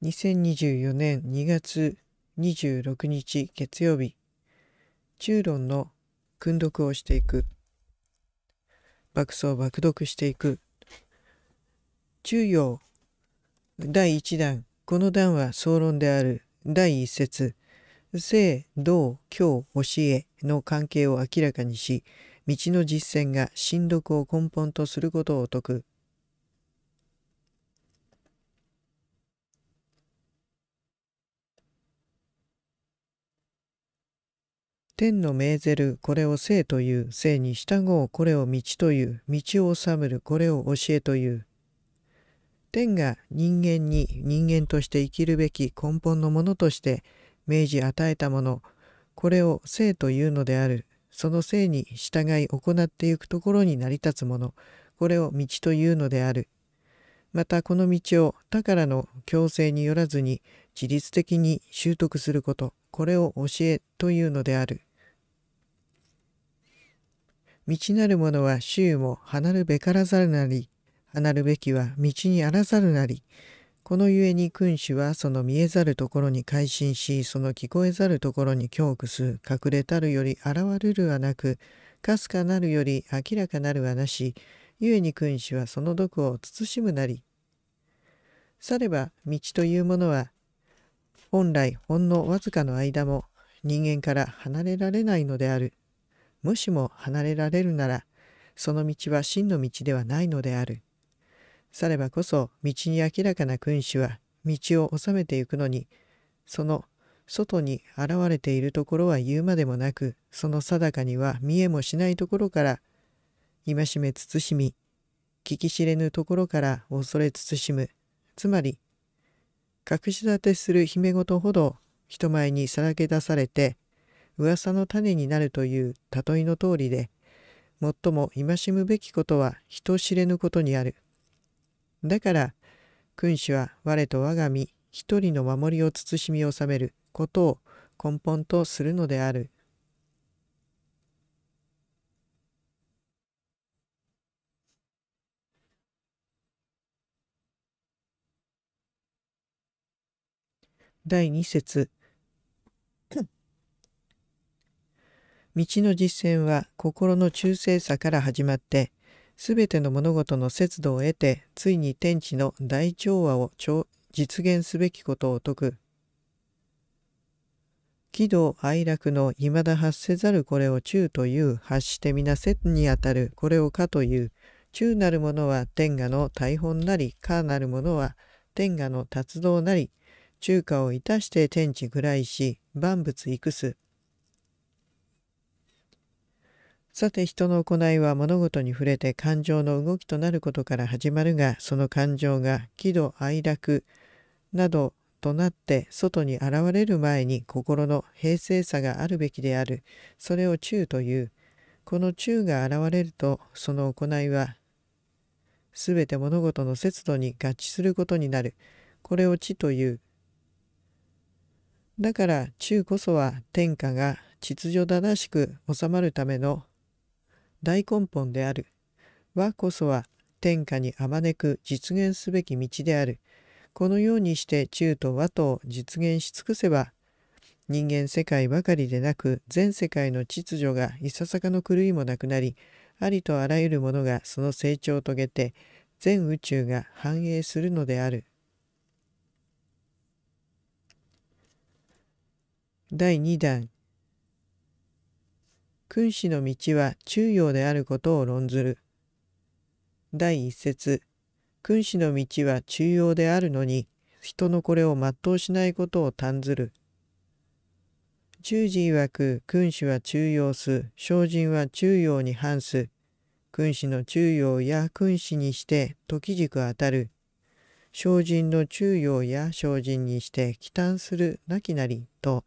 2024年2月26日月曜日中論の訓読をしていく爆走爆読していく中陽第1弾この段は総論である第1節性道教教えの関係を明らかにし道の実践が神読を根本とすることを説く天の命ぜるこれを生という生に従おうこれを道という道を治むるこれを教えという天が人間に人間として生きるべき根本のものとして明示与えたものこれを生というのであるその生に従い行っていくところに成り立つものこれを道というのであるまたこの道を宝の強制によらずに自律的に習得することこれを教えというのである道なる者は周も離るべからざるなり、離るべきは道にあらざるなり、このゆえに君主はその見えざるところに改心し、その聞こえざるところに恐怖す、隠れたるより現れるはなく、かすかなるより明らかなるはなし、ゆえに君主はその毒を慎むなり。されば道というものは、本来ほんのわずかの間も人間から離れられないのである。もしも離れられるなら、その道は真の道ではないのである。さればこそ、道に明らかな君主は、道を治めてゆくのに、その外に現れているところは言うまでもなく、その定かには見えもしないところから、戒め慎み、聞き知れぬところから恐れ慎む。つまり、隠し立てする姫事ほど人前にさらけ出されて噂の種になるという例えの通りで、最も戒むべきことは人知れぬことにある。だから、君主は我と我が身一人の守りを慎み納めることを根本とするのである。第二節道の実践は心の中性さから始まってすべての物事の節度を得てついに天地の大調和を実現すべきことを説く喜怒哀楽の未だ発せざるこれを中という発してみなせにあたるこれをかという中なるものは天下の大本なりかなるものは天下の達道なり中華をいたして天地ぐらいし万物いくすさて人の行いは物事に触れて感情の動きとなることから始まるがその感情が喜怒哀楽などとなって外に現れる前に心の平静さがあるべきであるそれを中というこの中が現れるとその行いは全て物事の節度に合致することになるこれを知というだから中こそは天下が秩序正しく収まるための大根本である。和こそは天下にあまねく実現すべき道である。このようにして中と和とを実現し尽くせば、人間世界ばかりでなく全世界の秩序がいささかの狂いもなくなり、ありとあらゆるものがその成長を遂げて、全宇宙が繁栄するのである。第2弾君子の道は中庸であることを論ずる。第一節君子の道は中庸であるのに、人のこれを全うしないことを単ずる。十字曰く君子は中庸す、精進は中庸に反す。君子の中庸や君子にして時軸当たる。精進の中庸や精進にして忌憚するなきなりと。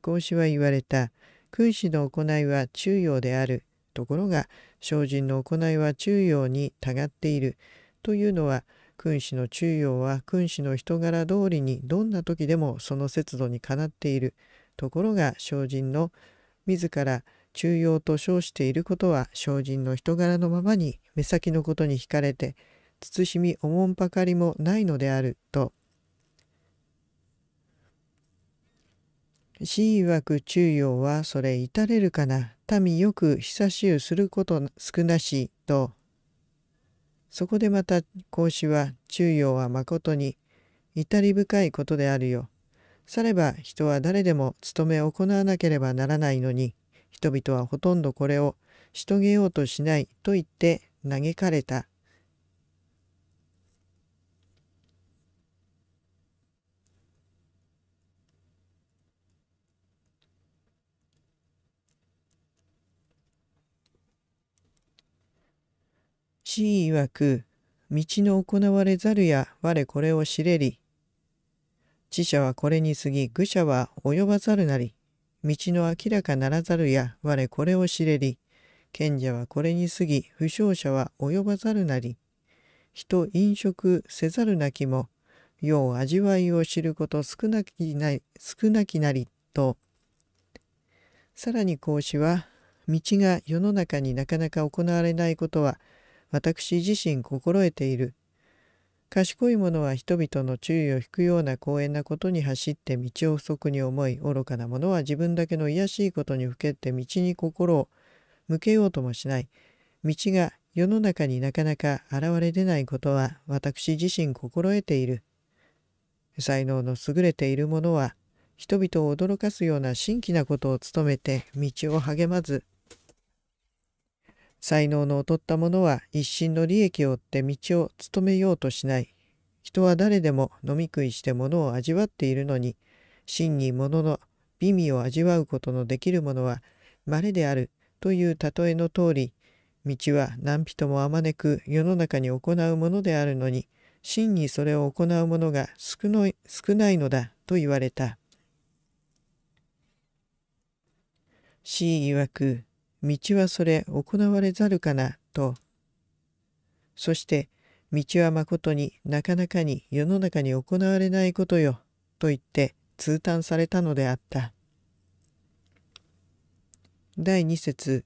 孔子は言われた。君子の行いは中庸である。ところが、精進の行いは中庸にたがっている。というのは、君子の中庸は君子の人柄通りにどんな時でもその節度にかなっている。ところが精進の自ら中庸と称していることは精進の人柄のままに目先のことに惹かれて慎みおもんぱかりもないのであると死曰く中庸はそれ至れるかな民よく久しゅうすること少なしとそこでまた孔子は中庸はまことに至り深いことであるよされば人は誰でも務めを行わなければならないのに人々はほとんどこれをし遂げようとしないと言って嘆かれた地位曰く、道の行われざるや我これを知れり。知者はこれに過ぎ、愚者は及ばざるなり。道の明らかならざるや我これを知れり。賢者はこれに過ぎ、負傷者は及ばざるなり。人飲食せざるなきも、よう味わいを知ること少なきな少なきなりと。さらに孔子は、道が世の中になかなか行われないことは、私自身心得ている。賢い者は人々の注意を引くような公園なことに走って道を不足に思い愚かな者は自分だけの卑しいことにふけって道に心を向けようともしない道が世の中になかなか現れ出ないことは私自身心得ている才能の優れている者は人々を驚かすような新奇なことを努めて道を励まず才能の劣った者は一心の利益を追って道を務めようとしない。人は誰でも飲み食いして物を味わっているのに、真に物の美味を味わうことのできる者は稀であるという例えの通り、道は何人もあまねく世の中に行うものであるのに、真にそれを行う者が少ない少ないのだと言われた。C 曰く、道はそれ行われざるかなとそして道はまことになかなかに世の中に行われないことよと言って通嘆されたのであった第2節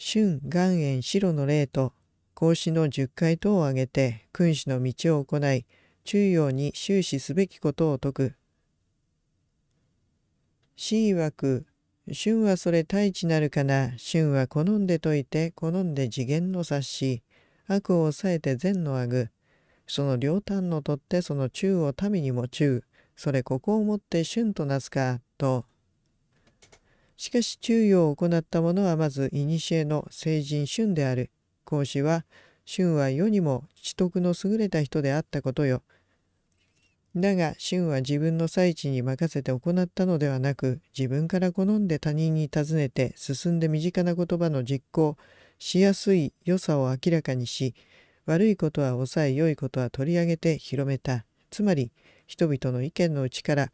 春岩塩白の霊と孔子の十回等を挙げて君子の道を行い中央に終始すべきことを説く C 曰く、春はそれ大地なるかな、春は好んで解いて、好んで次元の察し、悪を抑えて善のあぐ、その両端の取ってその中を民にも中、それここをもって春となすか、と。しかし中庸を行った者はまず古の聖人春である。孔子は、春は世にも知徳の優れた人であったことよ。だが、舜は自分の最地に任せて行ったのではなく、自分から好んで他人に尋ねて、進んで身近な言葉の実行、しやすい良さを明らかにし、悪いことは抑え、良いことは取り上げて広めた。つまり、人々の意見のうちから、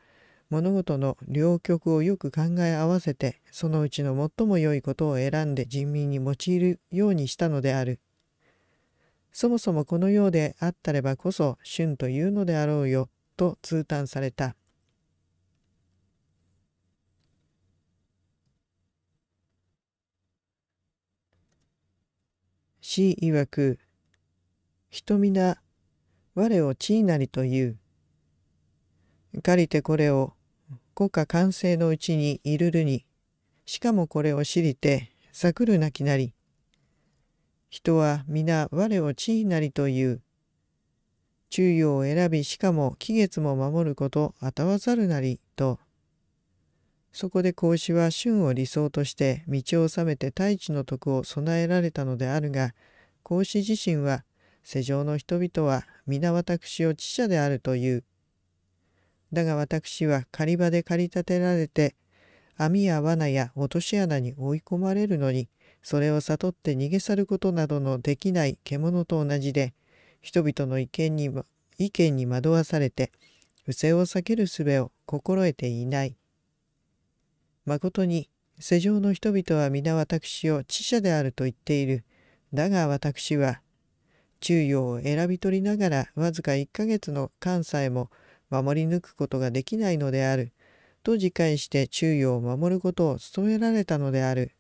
物事の両極をよく考え合わせて、そのうちの最も良いことを選んで人民に用いるようにしたのである。そもそもこのようであったればこそ、春というのであろうよ。と通嘆された。死曰く、人皆、我を地位なりという。借りてこれを、国家完成のうちにいるるに、しかもこれを知りて、さくるなきなり。人は皆我を地位なりという。注意を選びしかも期月も守ることあたわざるなりとそこで孔子は春を理想として道を治めて大地の徳を備えられたのであるが孔子自身は世上の人々は皆私を知者であるというだが私は狩り場で駆り立てられて網や罠や落とし穴に追い込まれるのにそれを悟って逃げ去ることなどのできない獣と同じで人々の意見に意見に惑わされて、不正を避ける術を心得ていない。まことに、世上の人々は皆私を知者であると言っている。だが私は、中夜を選び取りながらわずか1ヶ月の間さえも守り抜くことができないのである。と自戒して注意を守ることを務められたのである。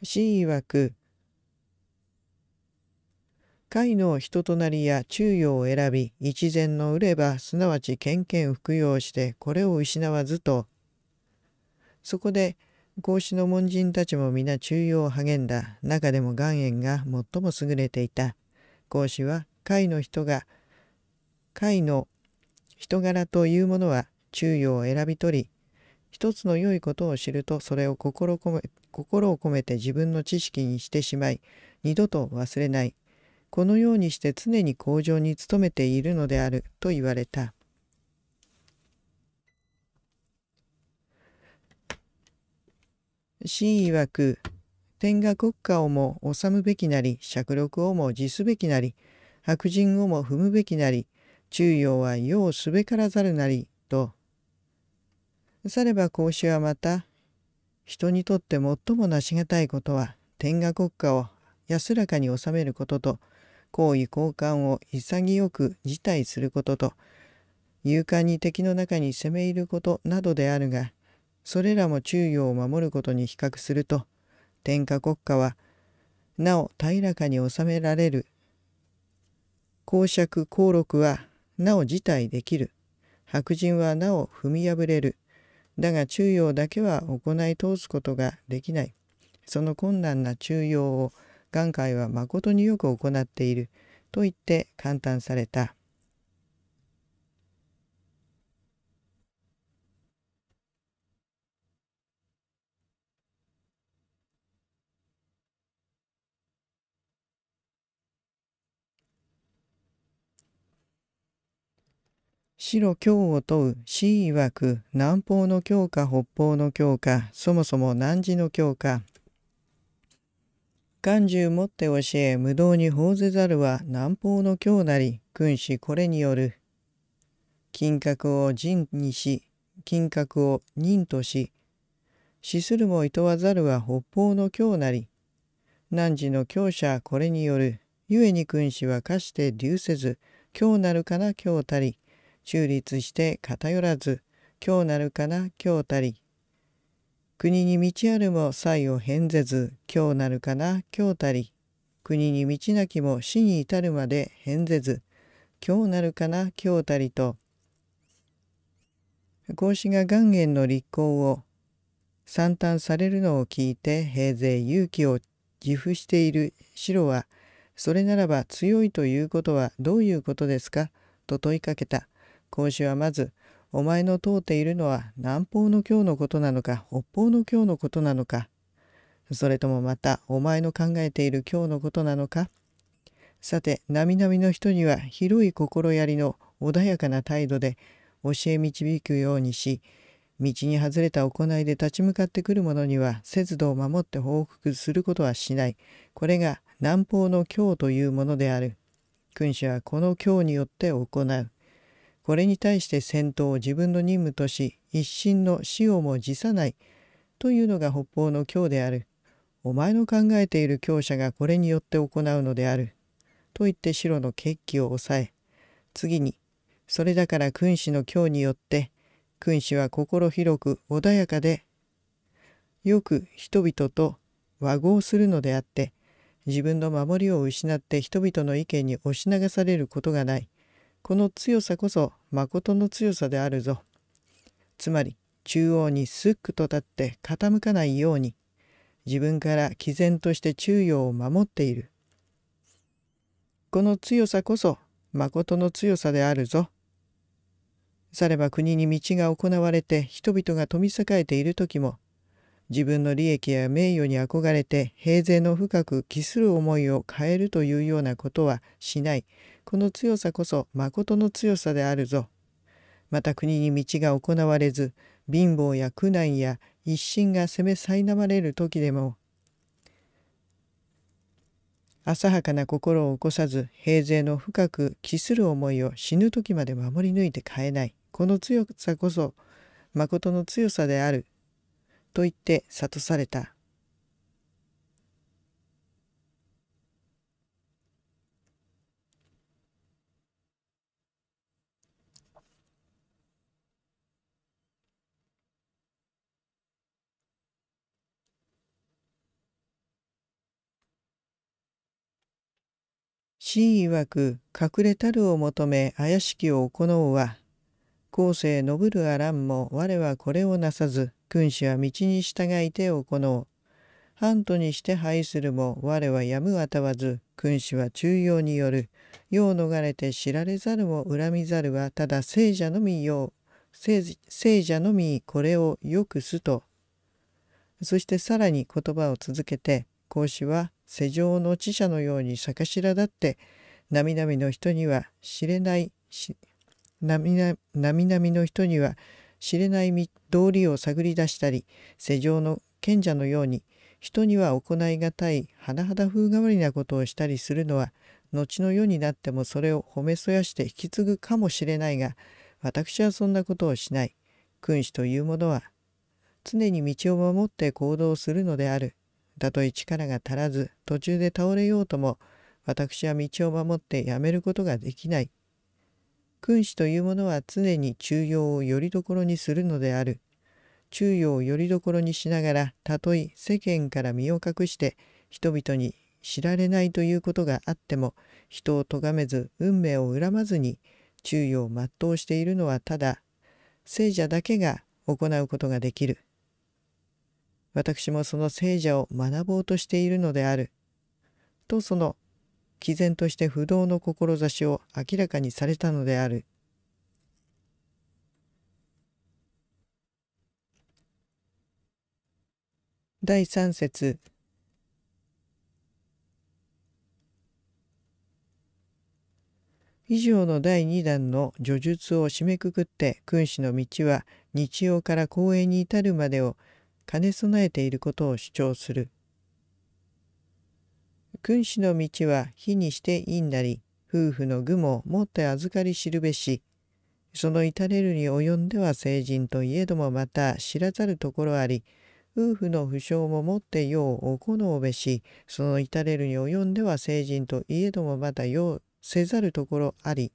真曰く斐の人となりや中庸を選び一善の売ればすなわち権権服用してこれを失わずとそこで孔子の門人たちも皆中庸を励んだ中でも岩塩が最も優れていた孔子は解の人が解の人柄というものは中庸を選び取り一つの良いことを知るとそれを心込め心を込めて自分の知識にしてしまい二度と忘れないこのようにして常に向上に努めているのであると言われた真意曰く天下国家をも治むべきなり釈力をも辞すべきなり白人をも踏むべきなり中庸は世をすべからざるなりされば孔子はまた人にとって最も成しがたいことは天下国家を安らかに治めることと皇位交換を潔く辞退することと勇敢に敵の中に攻め入ることなどであるがそれらも中庸を守ることに比較すると天下国家はなお平らかに治められる公爵公禄はなお辞退できる白人はなお踏み破れるだが中庸だけは行い通すことができない。その困難な中庸を眼界は誠によく行っていると言って感嘆された。白教を問う C 曰く南方の教か北方の教かそもそも南寺の教か眼中持って教え無道に報ぜざるは南方の教なり君子これによる金閣を仁にし金閣を仁とし死するも厭わざるは北方の教なり汝の強者これによる故に君子はかして留せず今日なるかな今日たり中立して偏らず今日なるかな今日たり国に満ちあるも才を変ぜず今日なるかな今日たり国に道なきも死に至るまで変ぜず今日なるかな今日たりと孔子が岩塩の立候を惨憺されるのを聞いて平勢勇気を自負している白はそれならば強いということはどういうことですかと問いかけた今週はまず、お前の通っているのは南方の今日のことなのか北方の今日のことなのかそれともまたお前の考えている今日のことなのかさて並々の人には広い心やりの穏やかな態度で教え導くようにし道に外れた行いで立ち向かってくる者には節度を守って報復することはしないこれが南方の今日というものである君主はこの今日によって行うこれに対して戦闘を自分の任務とし一心の死をも辞さないというのが北方の教であるお前の考えている教者がこれによって行うのであると言って白の決起を抑え次にそれだから君子の教によって君子は心広く穏やかでよく人々と和合するのであって自分の守りを失って人々の意見に押し流されることがないこの強さこそ誠の強さであるぞ。つまり中央にすっくと立って傾かないように自分から毅然として中央を守っている。この強さこそ誠の強さであるぞ。されば国に道が行われて人々が富み栄えている時も自分の利益や名誉に憧れて平勢の深く帰する思いを変えるというようなことはしないこの強さこそ誠の強さであるぞ。また国に道が行われず貧乏や苦難や一心が責め苛まれる時でも浅はかな心を起こさず平勢の深く期する思いを死ぬ時まで守り抜いて変えないこの強さこそ誠の強さであると言って諭された。神曰く隠れたるを求め怪しきを行うは後世のぶるあらんも我はこれをなさず君子は道に従いて行う半途にして拝するも我はやむあたわず君子は中庸による世を逃れて知られざるも恨みざるはただ聖者のみよう聖者のみこれをよくすとそしてさらに言葉を続けて「孔子は世上の知者のように逆しらだって並々の人には知れない並々の人には知れない道理を探り出したり世上の賢者のように人には行いがたい甚だ風変わりなことをしたりするのは後の世になってもそれを褒めそやして引き継ぐかもしれないが私はそんなことをしない君子というものは常に道を守って行動するのであるたとえ力が足らず途中で倒れようとも私は道を守ってやめることができない。君子というものは常に中庸をよりどころにするのである。中庸をよりどころにしながらたとえ世間から身を隠して人々に知られないということがあっても人を咎めず運命を恨まずに中庸を全うしているのはただ聖者だけが行うことができる。私もその聖者を学ぼうとしているのである。とその毅然として不動の志を明らかにされたのである。第三節以上の第2弾の叙述を締めくくって君子の道は日曜から公演に至るまでを兼ね備えていることを主張する。君子の道は非にしていんなり、夫婦の愚ももって預かり知るべし、その至れるに及んでは成人といえどもまた知らざるところあり、夫婦の不詳ももってよう行うべし、その至れるに及んでは成人といえどもまたようせざるところあり、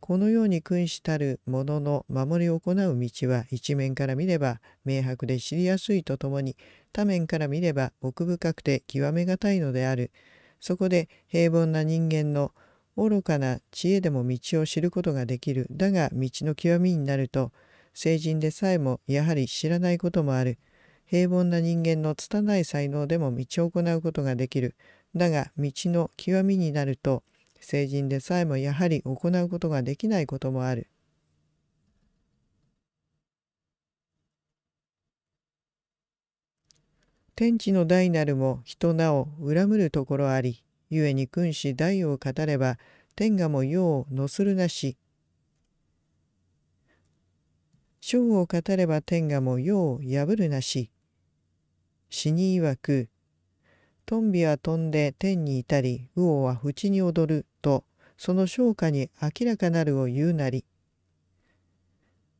このように君主たる者の守りを行う道は一面から見れば明白で知りやすいとともに多面から見れば奥深くて極めがたいのである。そこで平凡な人間の愚かな知恵でも道を知ることができる。だが道の極みになると成人でさえもやはり知らないこともある。平凡な人間の拙い才能でも道を行うことができる。だが道の極みになると成人でさえもやはり行うことができないこともある。天地の大なるも人なお恨むるところあり、ゆえに君子大を語れば天下も世をのするなし。章を語れば天下も世を破るなし。死に曰く、トンビは飛んで天に至り、魚は淵に踊ると、その昇華に明らかなるを言うなり。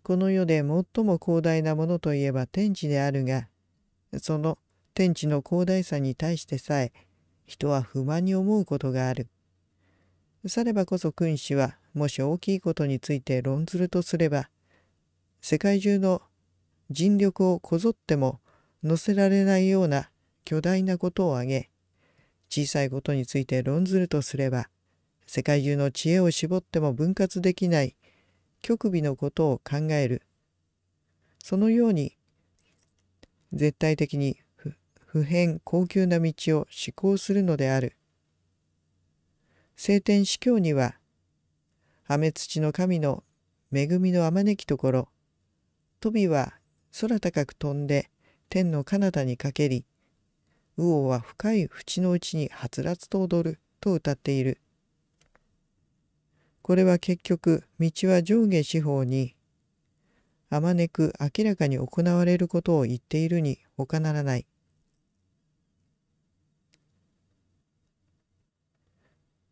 この世で最も広大なものといえば天地であるが、その天地の広大さに対してさえ、人は不満に思うことがある。さればこそ君子は、もし大きいことについて論ずるとすれば、世界中の尽力をこぞっても乗せられないような巨大なことを挙げ小さいことについて論ずるとすれば世界中の知恵を絞っても分割できない極微のことを考えるそのように絶対的に普遍高級な道を思考するのである聖天司教には雨土の神の恵みのあまねきところ、富は空高く飛んで天の彼方にかけり、魚王は深い淵のうちにはつらつと踊ると歌っている。これは結局道は上下四方にあまねく明らかに行われることを言っているに他ならない。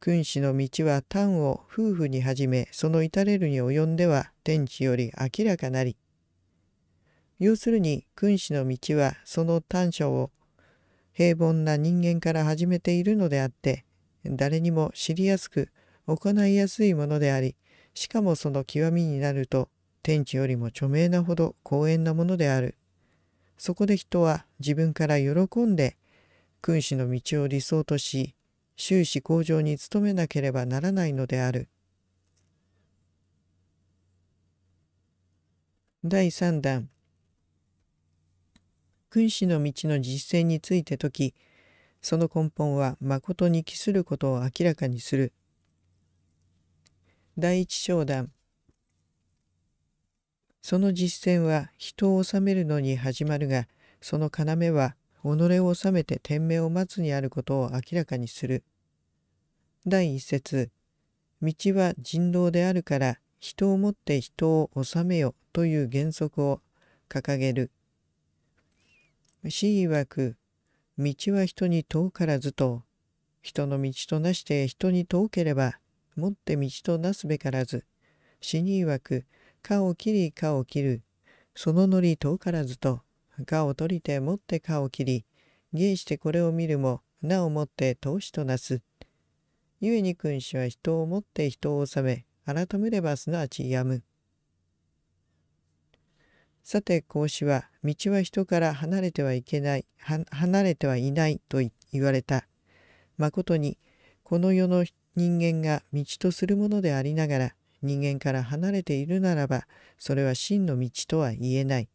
君子の道は端を夫婦に始めその至れるに及んでは天地より明らかなり。要するに君子の道はその短所を平凡な人間から始めているのであって誰にも知りやすく行いやすいものでありしかもその極みになると天地よりも著名なほど光遠なものであるそこで人は自分から喜んで君子の道を理想とし終始向上に努めなければならないのである第3弾君子の道の実践について説き、その根本は誠に帰することを明らかにする。第一章談その実践は人を治めるのに始まるが、その要は己を治めて天命を待つにあることを明らかにする。第一節道は人道であるから人をもって人を治めよという原則を掲げる。死曰く、道は人に遠からずと、人の道となして人に遠ければ、もって道となすべからず、死に曰く、かを切りかを切る、そののり遠からずと、かを取りてもってかを切り、芸してこれを見るも、なおもって投資となす。ゆえに君主は人をもって人を治め、改めればすなわちやむ。さて孔子は道は人から離れてはいけない離れてはいないと言われたまことにこの世の人間が道とするものでありながら人間から離れているならばそれは真の道とは言えない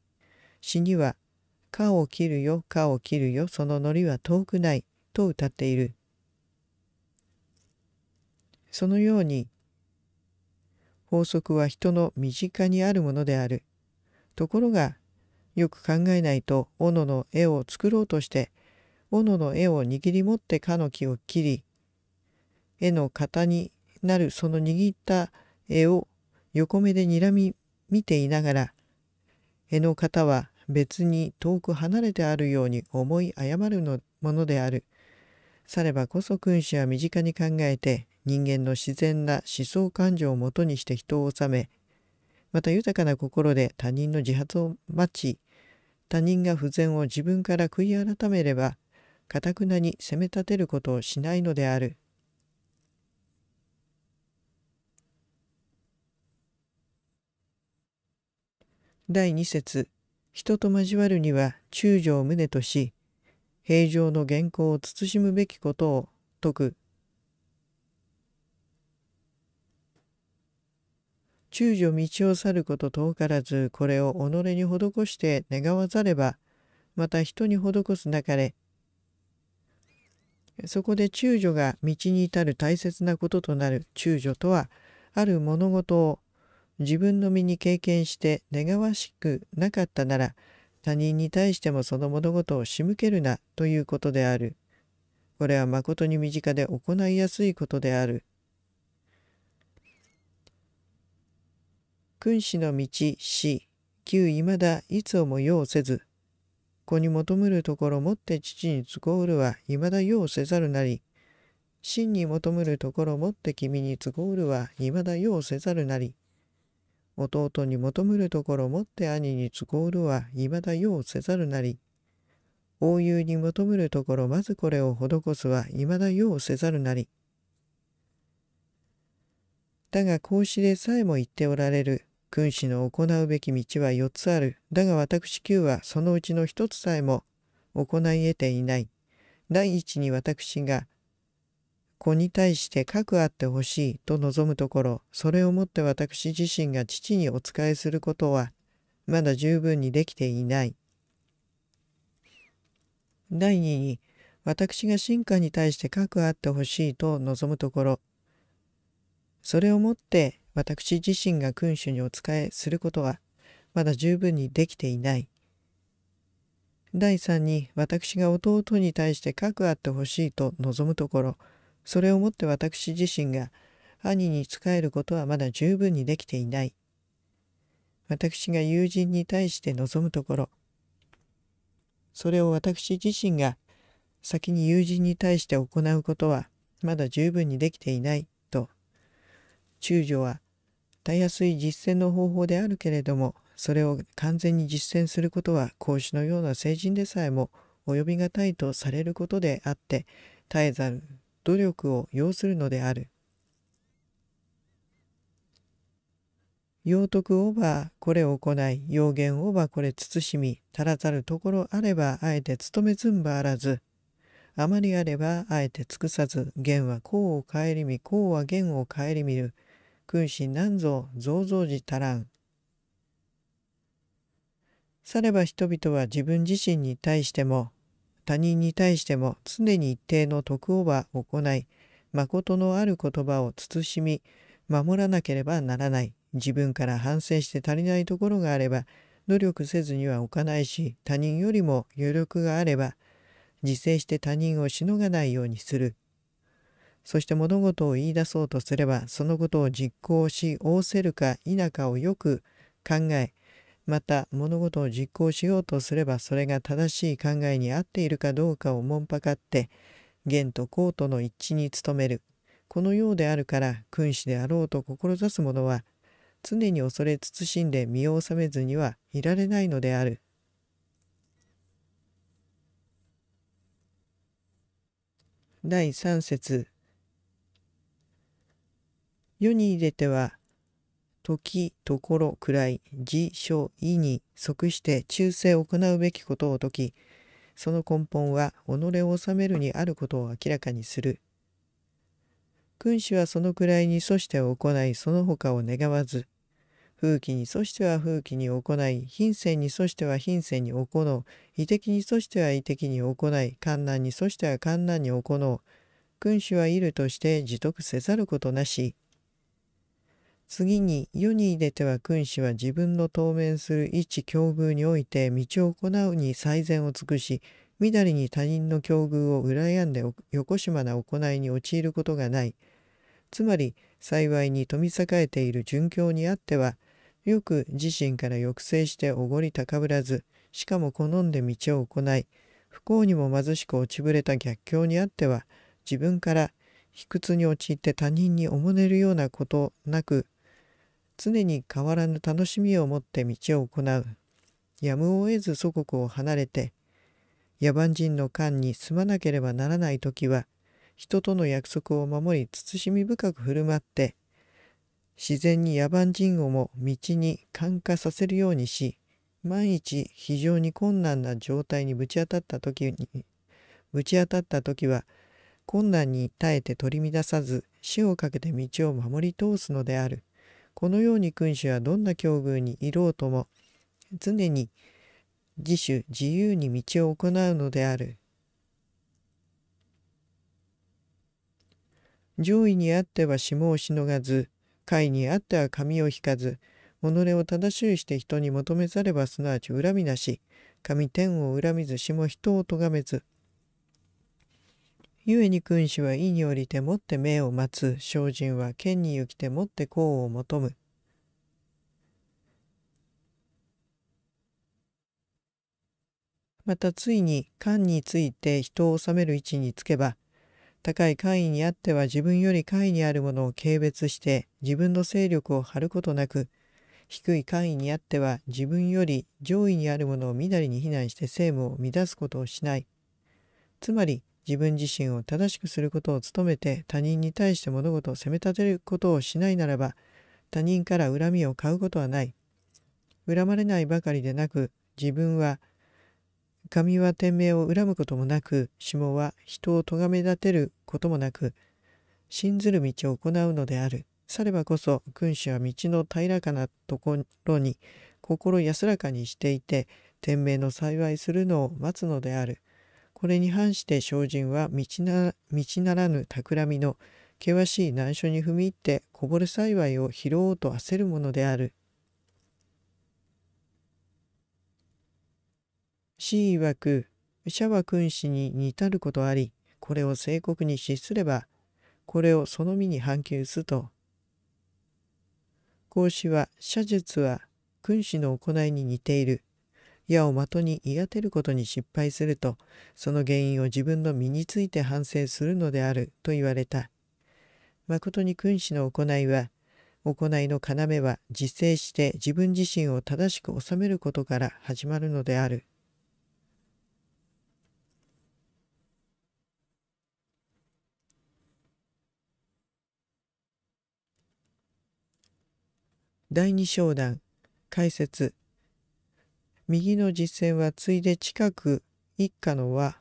死には「かを切るよかを切るよそのノリは遠くない」と歌っているそのように法則は人の身近にあるものである。ところがよく考えないと斧の絵を作ろうとして斧の絵を握り持ってかの木を切り絵の型になるその握った絵を横目で睨み見ていながら絵の型は別に遠く離れてあるように思い誤るのものである。さればこそ君子は身近に考えて人間の自然な思想感情をもとにして人を治めまた豊かな心で他人の自発を待ち他人が不全を自分から悔い改めればかたくなに責め立てることをしないのである。第二節人と交わるには中条を旨とし平常の原稿を慎むべきことを説く中女道を去ること遠からずこれを己に施して願わざればまた人に施すなかれそこで躊女が道に至る大切なこととなる躊女とはある物事を自分の身に経験して願わしくなかったなら他人に対してもその物事を仕向けるなということである。これはまことに身近で行いやすいことである。君子の道死旧未だいつをも用せず子に求むるところもって父に都合るは未だ用せざるなり真に求むるところもって君に都合るは未だ用せざるなり弟に求むるところもって兄に都合るは未だ用せざるなり応友に求むるところまずこれを施すは未だ用せざるなりだが孔子でさえも言っておられる君子の行うべき道は4つある。だが私 Q はそのうちの1つさえも行い得ていない。第一に私が子に対して核あってほしいと望むところ、それをもって私自身が父にお仕えすることは、まだ十分にできていない。第二に、私が進化に対して核あってほしいと望むところ、それをもって私自身が君主にお仕えすることはまだ十分にできていない。第三に私が弟に対してかくあってほしいと望むところそれをもって私自身が兄に仕えることはまだ十分にできていない。私が友人に対して望むところそれを私自身が先に友人に対して行うことはまだ十分にできていないと中女はたやすい実践の方法であるけれどもそれを完全に実践することは孔子のような成人でさえも及びがたいとされることであって絶えざる努力を要するのである。要徳をばこれを行い要言をばこれ慎み足らざるところあればあえて勤めずんばあらずあまりあればあえて尽くさず言は功を顧み功は言を顧みる君子なんぞ造造時足らん。されば人々は自分自身に対しても他人に対しても常に一定の徳をは行い誠のある言葉を慎み守らなければならない自分から反省して足りないところがあれば努力せずには置かないし他人よりも余力があれば自制して他人をしのがないようにするそして物事を言い出そうとすればそのことを実行し仰せるか否かをよく考えまた物事を実行しようとすればそれが正しい考えに合っているかどうかをもんぱかって言と公との一致に努めるこのようであるから君子であろうと志す者は常に恐れ慎んで身を治めずにはいられないのである。第3節世に入れては時、ところ、くらい、事、所、意に即して忠誠を行うべきことを説き、その根本は己を治めるにあることを明らかにする。君主はそのくらいに阻して行い、その他を願わず、風紀に阻しては風紀に行い、品性に阻しては品性に行う、意的に阻しては意的に行い、観難に阻しては観難に行う、君主はいるとして自得せざることなし、次に世に出ては君子は自分の当面する位置境遇において道を行うに最善を尽くしみだりに他人の境遇を羨んでよこしまな行いに陥ることがないつまり幸いに富み栄えている殉教にあってはよく自身から抑制しておごり高ぶらずしかも好んで道を行い不幸にも貧しく落ちぶれた逆境にあっては自分から卑屈に陥って他人におもねるようなことなく常に変わらぬ楽しみを持って道を行うやむを得ず祖国を離れて野蛮人の間に住まなければならない時は人との約束を守り慎み深く振る舞って自然に野蛮人をも道に感化させるようにし万一非常に困難な状態にぶち当たった時にぶち当たった時は困難に耐えて取り乱さず死をかけて道を守り通すのである。このように君主はどんな境遇にいろうとも常に自主自由に道を行うのである。上位にあっては霜をしのがず下位にあっては髪を引かず己を正しゅうして人に求めざればすなわち恨みなし神天を恨みず霜人を咎めず故に君子は意におりてもって命を待つ、精進は剣に行きてもって功を求む。またついに官について人を治める位置につけば、高い官位にあっては自分より下位にあるものを軽蔑して自分の勢力を張ることなく、低い官位にあっては自分より上位にあるものをみだりに非難して政務を乱すことをしない。つまり、自分自身を正しくすることを努めて他人に対して物事を責め立てることをしないならば他人から恨みを買うことはない恨まれないばかりでなく自分は神は天命を恨むこともなく下は人を咎め立てることもなく信ずる道を行うのであるさればこそ君主は道の平らかなところに心安らかにしていて天命の幸いするのを待つのである。これに反して精進は道な道ならぬ企みの険しい難所に踏み入ってこぼれ幸いを拾おうと焦るものである。死曰く、社は君子に似たることあり、これを正国に資すれば、これをその身に反響すと。孔子は、写術は君子の行いに似ている。矢を的に言い当てることに失敗するとその原因を自分の身について反省するのであると言われた誠に君子の行いは行いの要は自制して自分自身を正しく収めることから始まるのである第二章段解説右の実践はついで近く一家のは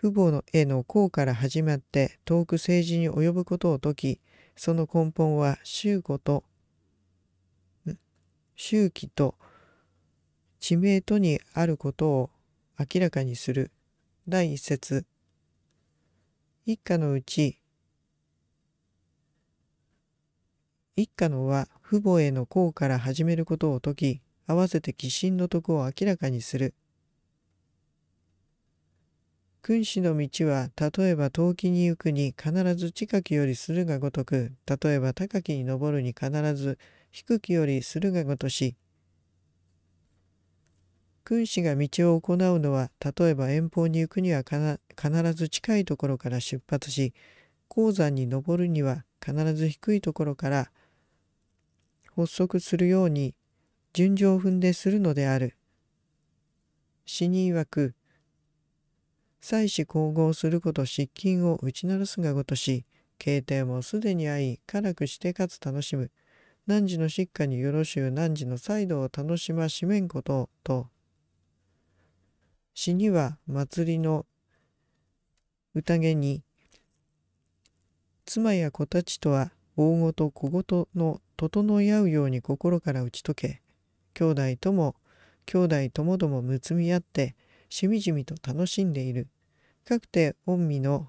父母のの功から始まって遠く政治に及ぶことを説きその根本は宗語と周期と地名とにあることを明らかにする第一節一家のうち一家のは父母への功から始めることを説き合わせて寄進の徳を明らかにする。君子の道は例えば遠きに行くに必ず近きよりするがごとく例えば高きに登るに必ず低きよりするがごとし君子が道を行うのは例えば遠方に行くには必ず近いところから出発し鉱山に登るには必ず低いところから発足するように順序を踏んでするのである。死に曰く、妻子皇后すること失禁を打ち鳴らすがごとし、慶態もすでに合い、辛くしてかつ楽しむ。汝の疾火によろしゅう汝のサイドを楽しましめんことを、と。死には祭りの宴に、妻や子たちとは大ごと小ごとの整い合うように心から打ち解け、兄弟とも兄弟ともどもむつみ合ってしみじみと楽しんでいるかくて御身の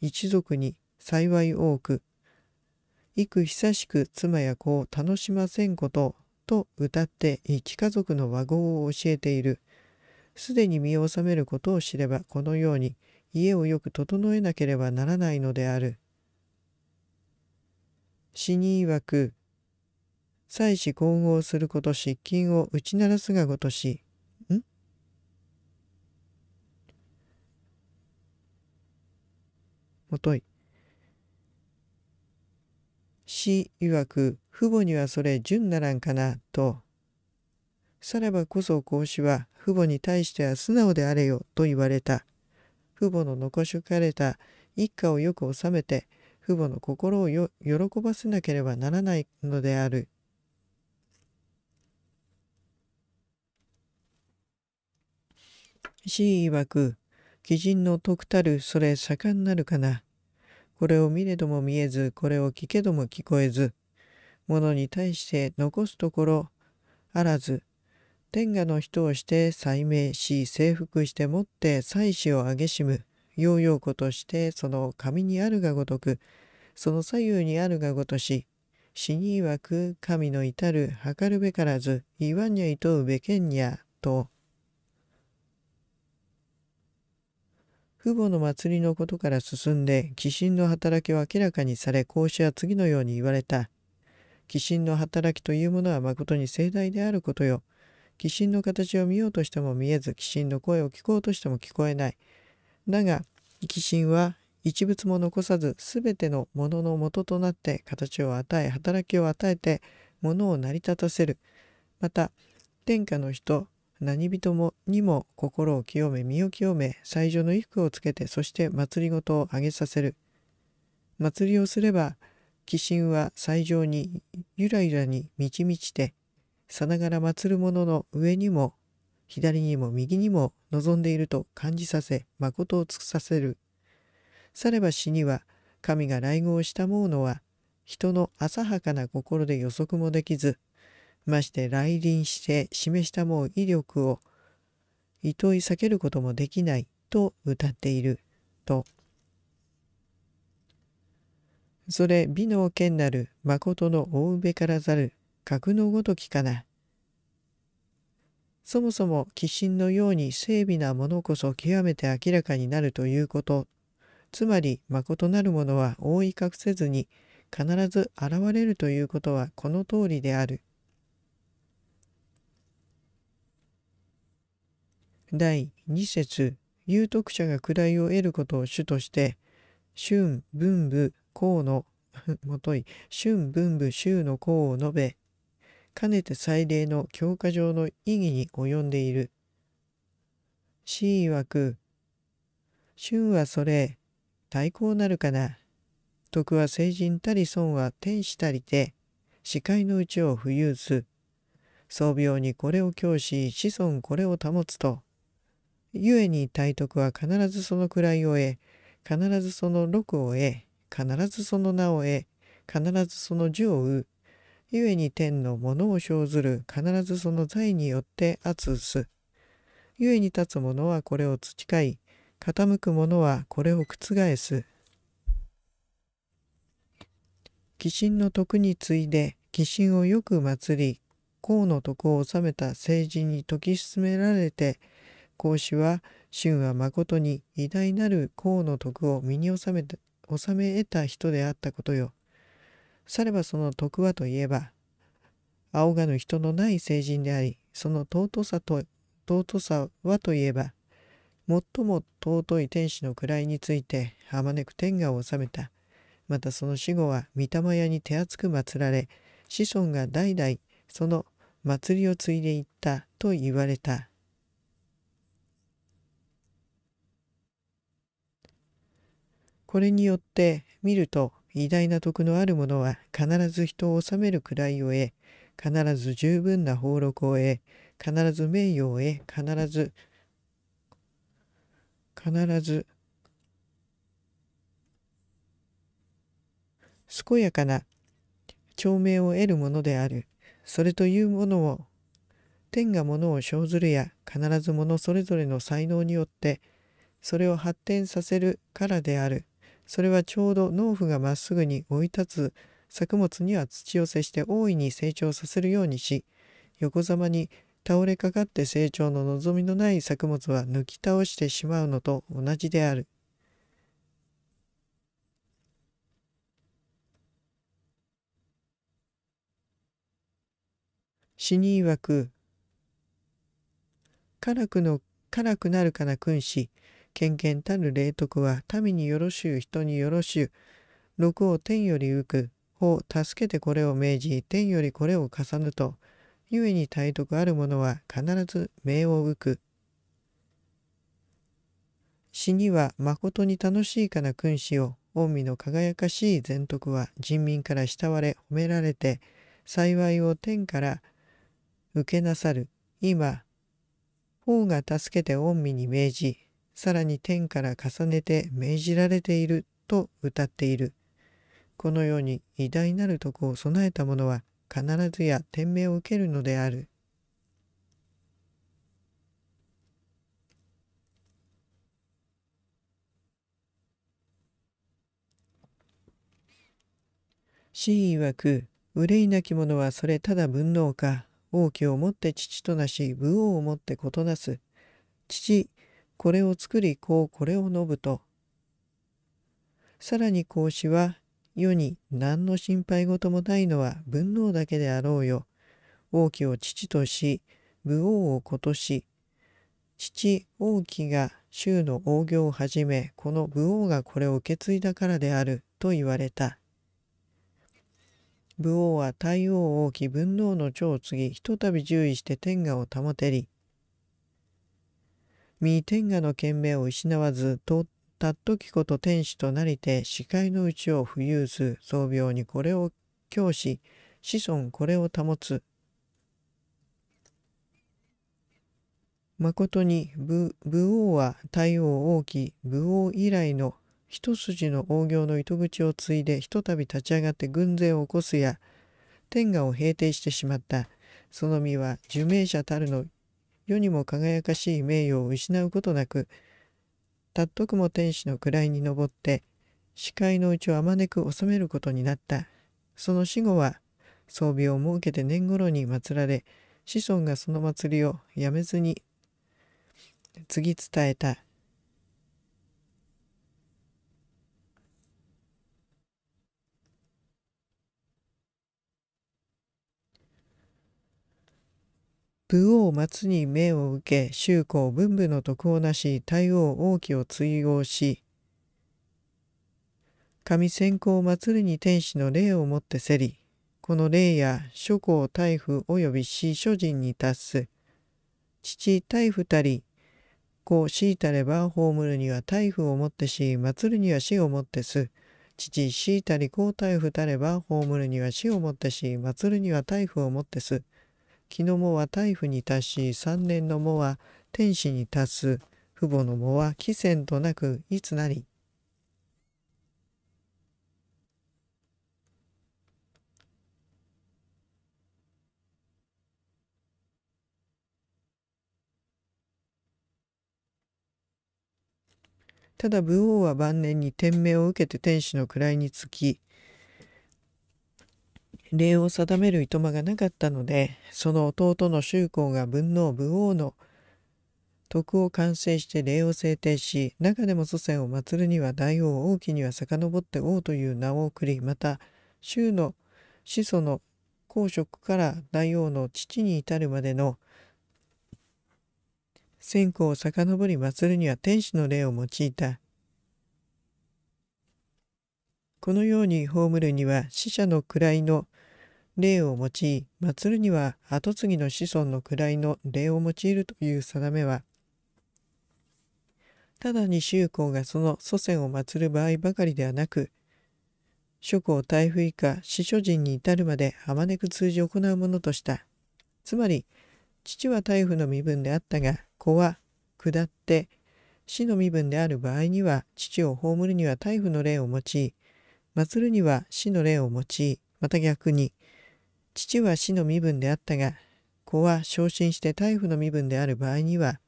一族に幸い多く幾久しく妻や子を楽しませんことと歌って生き家族の和合を教えているすでに身を治めることを知ればこのように家をよく整えなければならないのである死に曰く祭祀混合すること失金を打ち鳴らすがごとしんもとい死曰く父母にはそれ順ならんかなとさらばこそ孔子は父母に対しては素直であれよと言われた父母の残しかれた一家をよく治めて父母の心を喜ばせなければならないのである真曰く、鬼人の徳たるそれ盛んなるかな。これを見れども見えず、これを聞けども聞こえず、ものに対して残すところあらず、天下の人をして再命し、征服してもって祭祀をあげしむ、ヨーヨー子としてその神にあるがごとく、その左右にあるがごとし、死に曰く神の至る計るべからず、言わんにゃいとうべけんにゃ、と、父母の祭りのことから進んで、寄進の働きを明らかにされ、孔子は次のように言われた。寄進の働きというものは誠に盛大であることよ。寄進の形を見ようとしても見えず、寄進の声を聞こうとしても聞こえない。だが、寄進は一物も残さず、すべてのものの元となって、形を与え、働きを与えて、ものを成り立たせる。また、天下の人、何人もにも心を清め身を清め最上の衣服をつけてそして祭りごとをあげさせる祭りをすれば鬼神は最上にゆらゆらに満ち満ちてさながら祭る者の上にも左にも右にも望んでいると感じさせ誠を尽くさせるされば死には神が来合したもうのは人の浅はかな心で予測もできずまして来臨して示したもう威力を厭い避けることもできないと歌っているとそれ美の剣なる誠の大うべからざる格のごときかなそもそも鬼神のように整美なものこそ極めて明らかになるということつまり誠なるものは覆い隠せずに必ず現れるということはこの通りである第2節有徳者が位を得ることを主として、春文武公の、もとい、春文武州の公を述べ、かねて祭礼の教科上の意義に及んでいる。死わく、春はそれ、対抗なるかな。徳は成人たり損は天使たりて、視界のうちを浮遊す。創病にこれを教し、子孫これを保つと。故に体得は必ずその位を得、必ずその禄を得、必ずその名を得、必ずその樹を得、故に天のものを生ずる、必ずその財によって圧す。故に立つ者はこれを培い、傾く者はこれを覆す。鬼神の徳に次いで、鬼神をよく祭り、公の徳を治めた聖人に解き進められて、孔子は春はまことに偉大なる孔の徳を身に収め納め得た人であったことよ。さればその徳はといえば仰がぬ人のない聖人でありその尊さと尊さはといえば最も尊い天使の位についてあまねく天下を治めたまたその死後は御霊屋に手厚く祀られ子孫が代々その祭りを継いでいったと言われたこれによって見ると偉大な徳のある者は必ず人を治める位を得必ず十分な俸禄を得必ず名誉を得必ず必ず健やかな長命を得るものであるそれというものを天が物を生ずるや必ず物それぞれの才能によってそれを発展させるからであるそれはちょうど農夫がまっすぐに追い立つ作物には土寄せして大いに成長させるようにし横ざまに倒れかかって成長の望みのない作物は抜き倒してしまうのと同じである。死に曰く、辛くの、辛くなるかな君子、健健たる霊徳は民によろしゅう人によろしゅう。六を天より浮く、法助けてこれを命じ、天よりこれを重ぬと、故に体得ある者は必ず命を浮く。死には誠に楽しいかな君子を、御身の輝かしい善徳は人民から慕われ褒められて、幸いを天から受けなさる。今、法が助けて御身に命じ、さらに天から重ねて命じられていると歌っている。このように偉大なる徳を備えた者は必ずや天命を受けるのである。真意曰く憂いなき者はそれただ分能か王家をもって父となし武王をもってことなす父これを作りこうこれを述ぶとさらに孔子は世に何の心配事もないのは文能だけであろうよ王家を父とし武王を子とし父王毅が州の王行を始めこの武王がこれを受け継いだからであると言われた武王は太王王毅文能の長を継ぎひとたび獣医して天下を保てり身天下の権名を失わず、とたっときこと天使となりて、視界のうちを浮遊す、創病にこれを教し、子孫これを保つ。誠に武王は太王王毅、武王以来の一筋の王行の糸口を継いでひとたび立ち上がって軍勢を起こすや天下を平定してしまったその身は受命者たるの世にも輝かしい名誉を失うことなく、たっとくも天使の位に登って、視界のうちをあまねく収めることになった。その死後は、装備を設けて年頃に祀られ、子孫がその祭りをやめずに次伝えた。武王松に命を受け周公文武の徳をなし大王王旗を追応し神先公祭りに天使の霊をもってせりこの霊や諸公大夫及び死諸人に達す父大夫たり子しいたれば葬るには大夫をもってし祭るには死をもってす父しいたり子大夫たれば葬るには死をもってし祭るには大夫をもってす木の藻は大夫に達し三年の藻は天使に達す父母の藻は貴船となくいつなりただ武王は晩年に天命を受けて天使の位につき礼を定めるいとまがなかったのでその弟の周公が文王武王の徳を完成して礼を制定し中でも祖先を祀るには大王王毅には遡って王という名を送りまた周の始祖の公職から大王の父に至るまでの先行を遡り祀るには天使の霊を用いたこのように葬るには死者の位の霊を用い祀るには跡継ぎの子孫の位の霊を用いるという定めはただに宗公がその祖先を祀る場合ばかりではなく諸侯台風以下司書人に至るまであまねく通じ行うものとしたつまり父は台風の身分であったが子は下って死の身分である場合には父を葬るには台風の霊を用い祀るには死の霊を用いまた逆に父は死の身分であったが、子は昇進して逮捕の身分である場合には、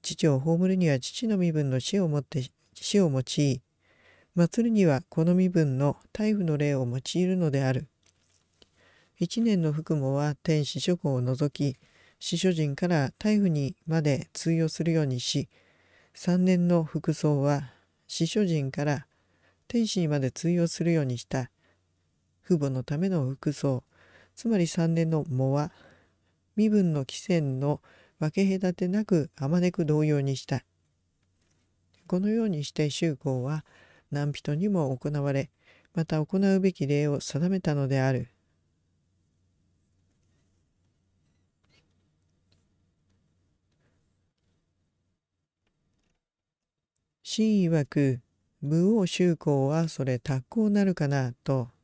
父を葬るには父の身分の死をもって死を用い、祭るにはこの身分の逮捕の霊を用いるのである。一年の服務は天使諸子を除き、司書人から逮捕にまで通用するようにし、三年の服装は司書人から天使にまで通用するようにした。父母のための服装つまり3年の藻は身分の貴賤の分け隔てなくあまねく同様にしたこのようにして宗公は何人にも行われまた行うべき礼を定めたのである真曰く「無王宗公はそれ達行なるかな」と「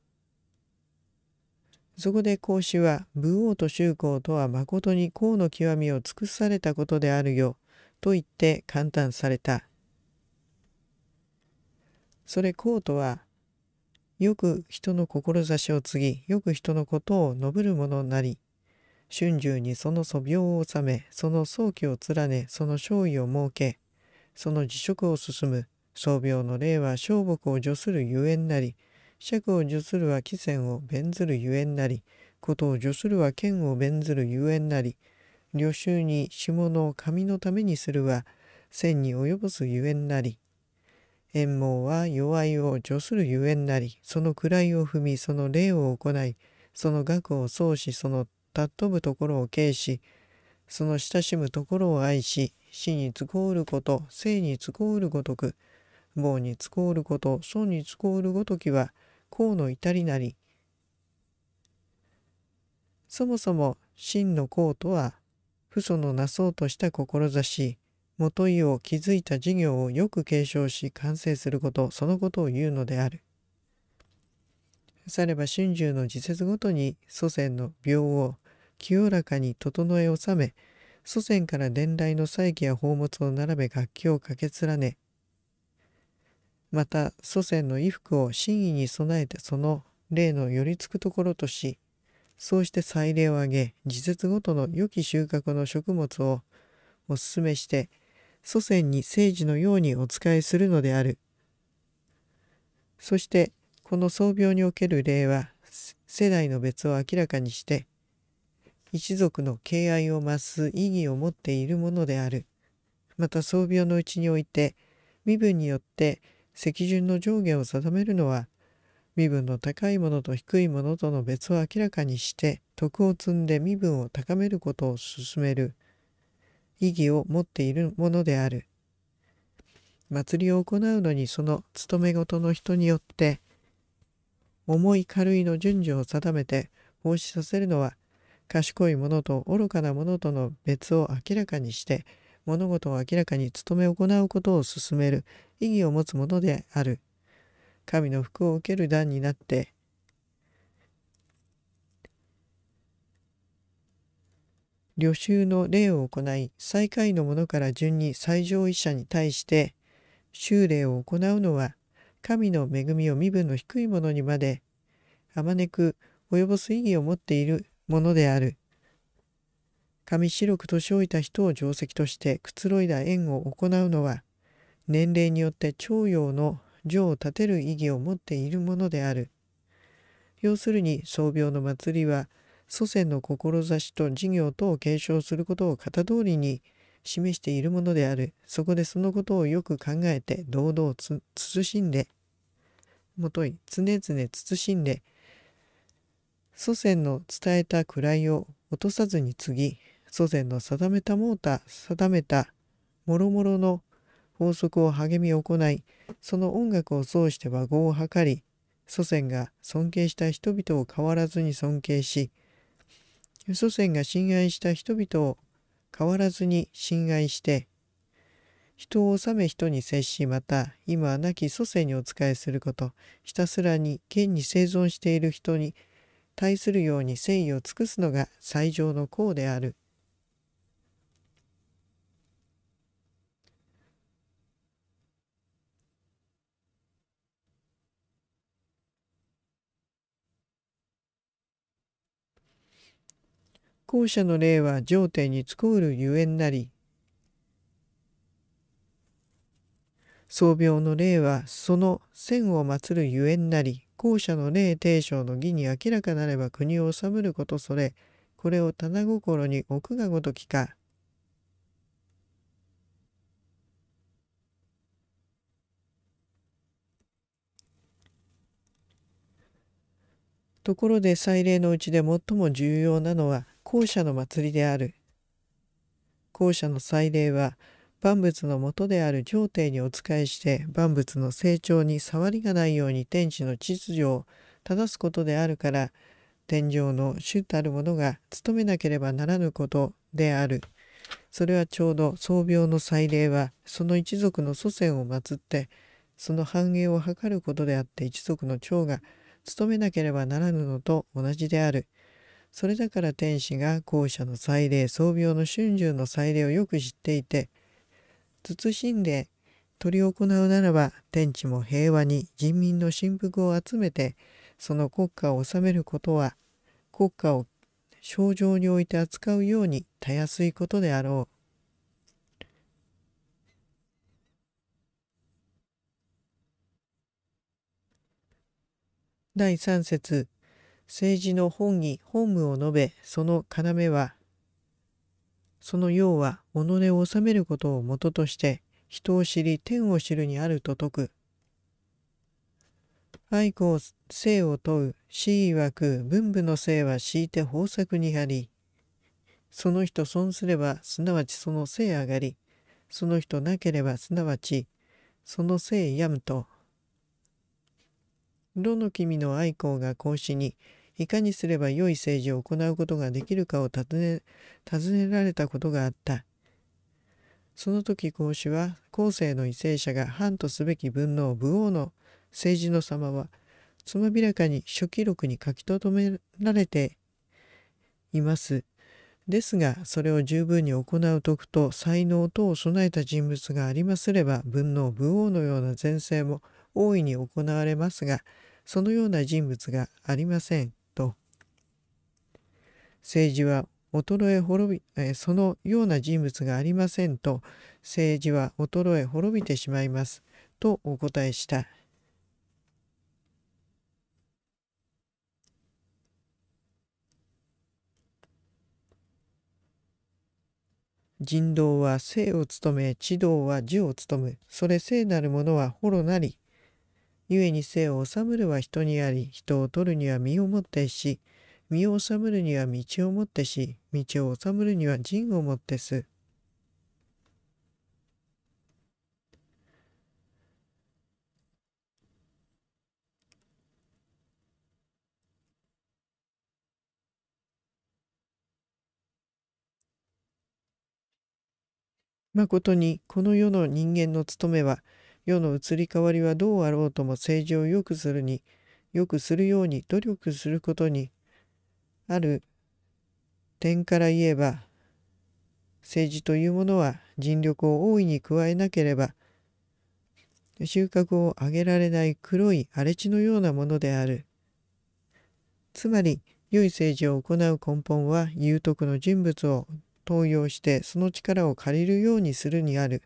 そこで孔子は、武王と宗公とは誠に孔の極みを尽くされたことであるよ、と言って簡単された。それ孔とは、よく人の志を継ぎ、よく人のことを述べるものなり、春秋にその素描を収め、その早期を連ね、その勝意を設け、その辞職を進む、創病の霊は小木を除するゆえんなり、釈を除するは貴船を弁ずるゆえんなり、ことを除するは剣を弁ずるゆえんなり、旅衆に下の神のためにするは、線に及ぼすゆえんなり、縁毛は弱いを除するゆえんなり、その位を踏み、その礼を行い、その額を創し、その尊ぶところを軽し、その親しむところを愛し、死につこうること、生につこうるごとく、棒につこうること、孫につこうるごときは、功の至りなりそもそも真の功とは不祖のなそうとした志元意を築いた事業をよく継承し完成することそのことを言うのである。されば春秋の時節ごとに祖先の病を清らかに整え納め祖先から伝来の祭器や宝物を並べ楽器をかけ連ねまた祖先の衣服を真意に備えてその霊の寄りつくところとしそうして祭礼を挙げ時節ごとの良き収穫の食物をお勧めして祖先に政治のようにお仕えするのであるそしてこの僧病における例は世代の別を明らかにして一族の敬愛を増す意義を持っているものであるまた僧病のうちにおいて身分によって席順の上下を定めるのは身分の高いものと低いものとの別を明らかにして徳を積んで身分を高めることを進める意義を持っているものである祭りを行うのにその勤めごとの人によって重い軽いの順序を定めて奉仕させるのは賢い者と愚かなものとの別を明らかにして物事を明らかに務め行うことを進める意義を持つものである。神の福を受ける段になって、旅衆の礼を行い、最下位の者から順に最上位者に対して、修礼を行うのは、神の恵みを身分の低い者にまで、あまねく及ぼす意義を持っているものである。髪白く年老いた人を定石としてくつろいだ縁を行うのは年齢によって徴用の情を立てる意義を持っているものである。要するに創病の祭りは祖先の志と事業とを継承することを型通りに示しているものである。そこでそのことをよく考えて堂々つ慎んで、もとい常々慎んで、祖先の伝えた位を落とさずに継ぎ、祖先の定めたもうた定めたもろもろの法則を励み行いその音楽を奏して和合を図り祖先が尊敬した人々を変わらずに尊敬し祖先が親愛した人々を変わらずに親愛して人を治め人に接しまた今は亡き祖先にお仕えすることひたすらに剣に生存している人に対するように誠意を尽くすのが最上の功である。後者の霊は上天に作るゆえんなり創病の霊はその線を祀るゆえんなり後者の霊帝将の義に明らかなれば国を治むることそれこれを棚心に置くがごときか。ところで祭礼のうちで最も重要なのは後者の祭りである。後者の祭礼は、万物のもとである上帝にお仕えして万物の成長に触りがないように天地の秩序を正すことであるから天上の主たるものが務めなければならぬことであるそれはちょうど僧病の祭礼はその一族の祖先を祀ってその繁栄を図ることであって一族の長が務めなければならぬのと同じであるそれだから天使が後者の祭礼創廟の春秋の祭礼をよく知っていて謹んで執り行うならば天地も平和に人民の振幅を集めてその国家を治めることは国家を症状において扱うようにたやすいことであろう。第3節政治の本義本務を述べその要はその要は己を治めることを元として人を知り天を知るにあると説く愛子を性を問う死曰く文武の性は敷いて豊作にありその人損すればすなわちその性上がりその人なければすなわちその性やむと。どの君の愛好が孔子にいかにすれば良い政治を行うことができるかを尋ね尋ねられたことがあった。その時孔子は後世の為政者が藩とすべき文の武王の政治の様はつまびらかに初期録に書き留められています。ですがそれを十分に行う徳と才能等を備えた人物がありますれば文の武王のような前世も大いに行われますがそのような人物がありません。政治は衰え滅び、えそのような人物がありませんと政治は衰え滅びてしまいますとお答えした。人道は生を務め、地道は樹を務む。それ聖なるものは幌なり。故に生を治むるは人にあり、人を取るには身をもってし、身を治むるには道をもってし、道を治むるには陣をもってす。まことにこの世の人間の務めは世の移り変わりはどうあろうとも政治をよくするによくするように努力することにある点から言えば政治というものは尽力を大いに加えなければ収穫を上げられない黒い荒れ地のようなものであるつまり良い政治を行う根本は有徳の人物を登用してその力を借りるようにするにある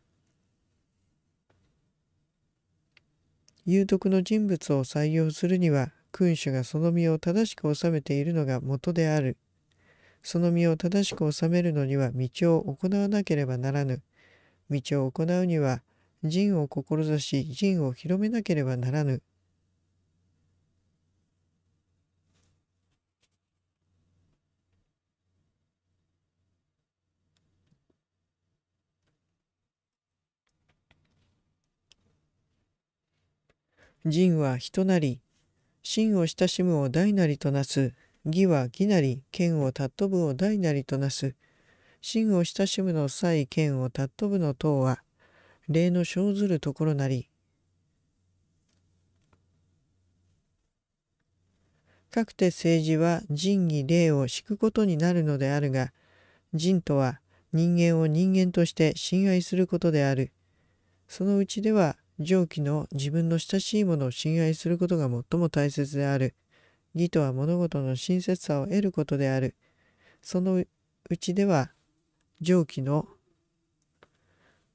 有徳の人物を採用するには君主がその身を正しく治めているのが元である。その身を正しく治めるのには道を行わなければならぬ。道を行うには仁を志し仁を広めなければならぬ。仁は人なり真を親しむを大なりとなす、義は義なり、剣を尊ぶを大なりとなす、真を親しむの際剣を尊ぶの等は、霊の生ずるところなり、かくて政治は仁義礼を敷くことになるのであるが、仁とは人間を人間として信愛することである。そのうちでは上記の自分の親しいものを信愛することが最も大切である。義とは物事の親切さを得ることである。そのうちでは、上記の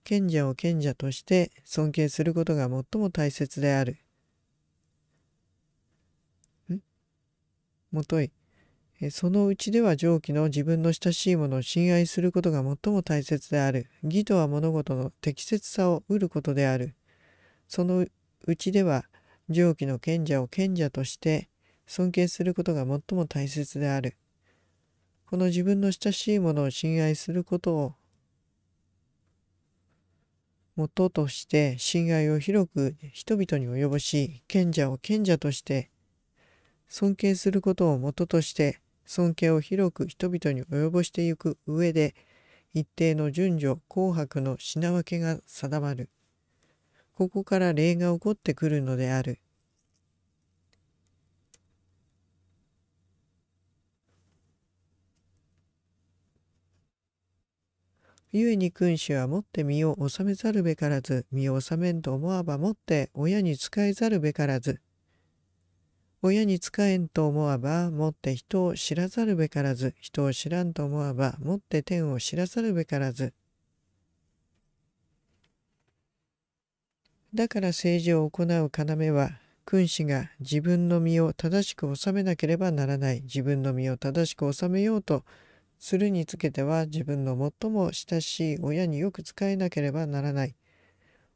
賢者を賢者として尊敬することが最も大切である。んもとい。そのうちでは上記の自分の親しいものを信愛することが最も大切である。義とは物事の適切さを得ることである。そのうちでは上記の賢者を賢者として尊敬することが最も大切である。この自分の親しいものを親愛することを元として信愛を広く人々に及ぼし賢者を賢者として尊敬することを元として尊敬を広く人々に及ぼしてゆく上で一定の順序紅白の品分けが定まる。ここから霊が起こってくるのである。故に君主は持って身を納めざるべからず、身を納めんと思わば持って親に仕えざるべからず。親に仕えんと思わば持って人を知らざるべからず、人を知らんと思わば持って天を知らざるべからず。だから政治を行う要は君子が自分の身を正しく治めなければならない自分の身を正しく治めようとするにつけては自分の最も親しい親によく使えなければならない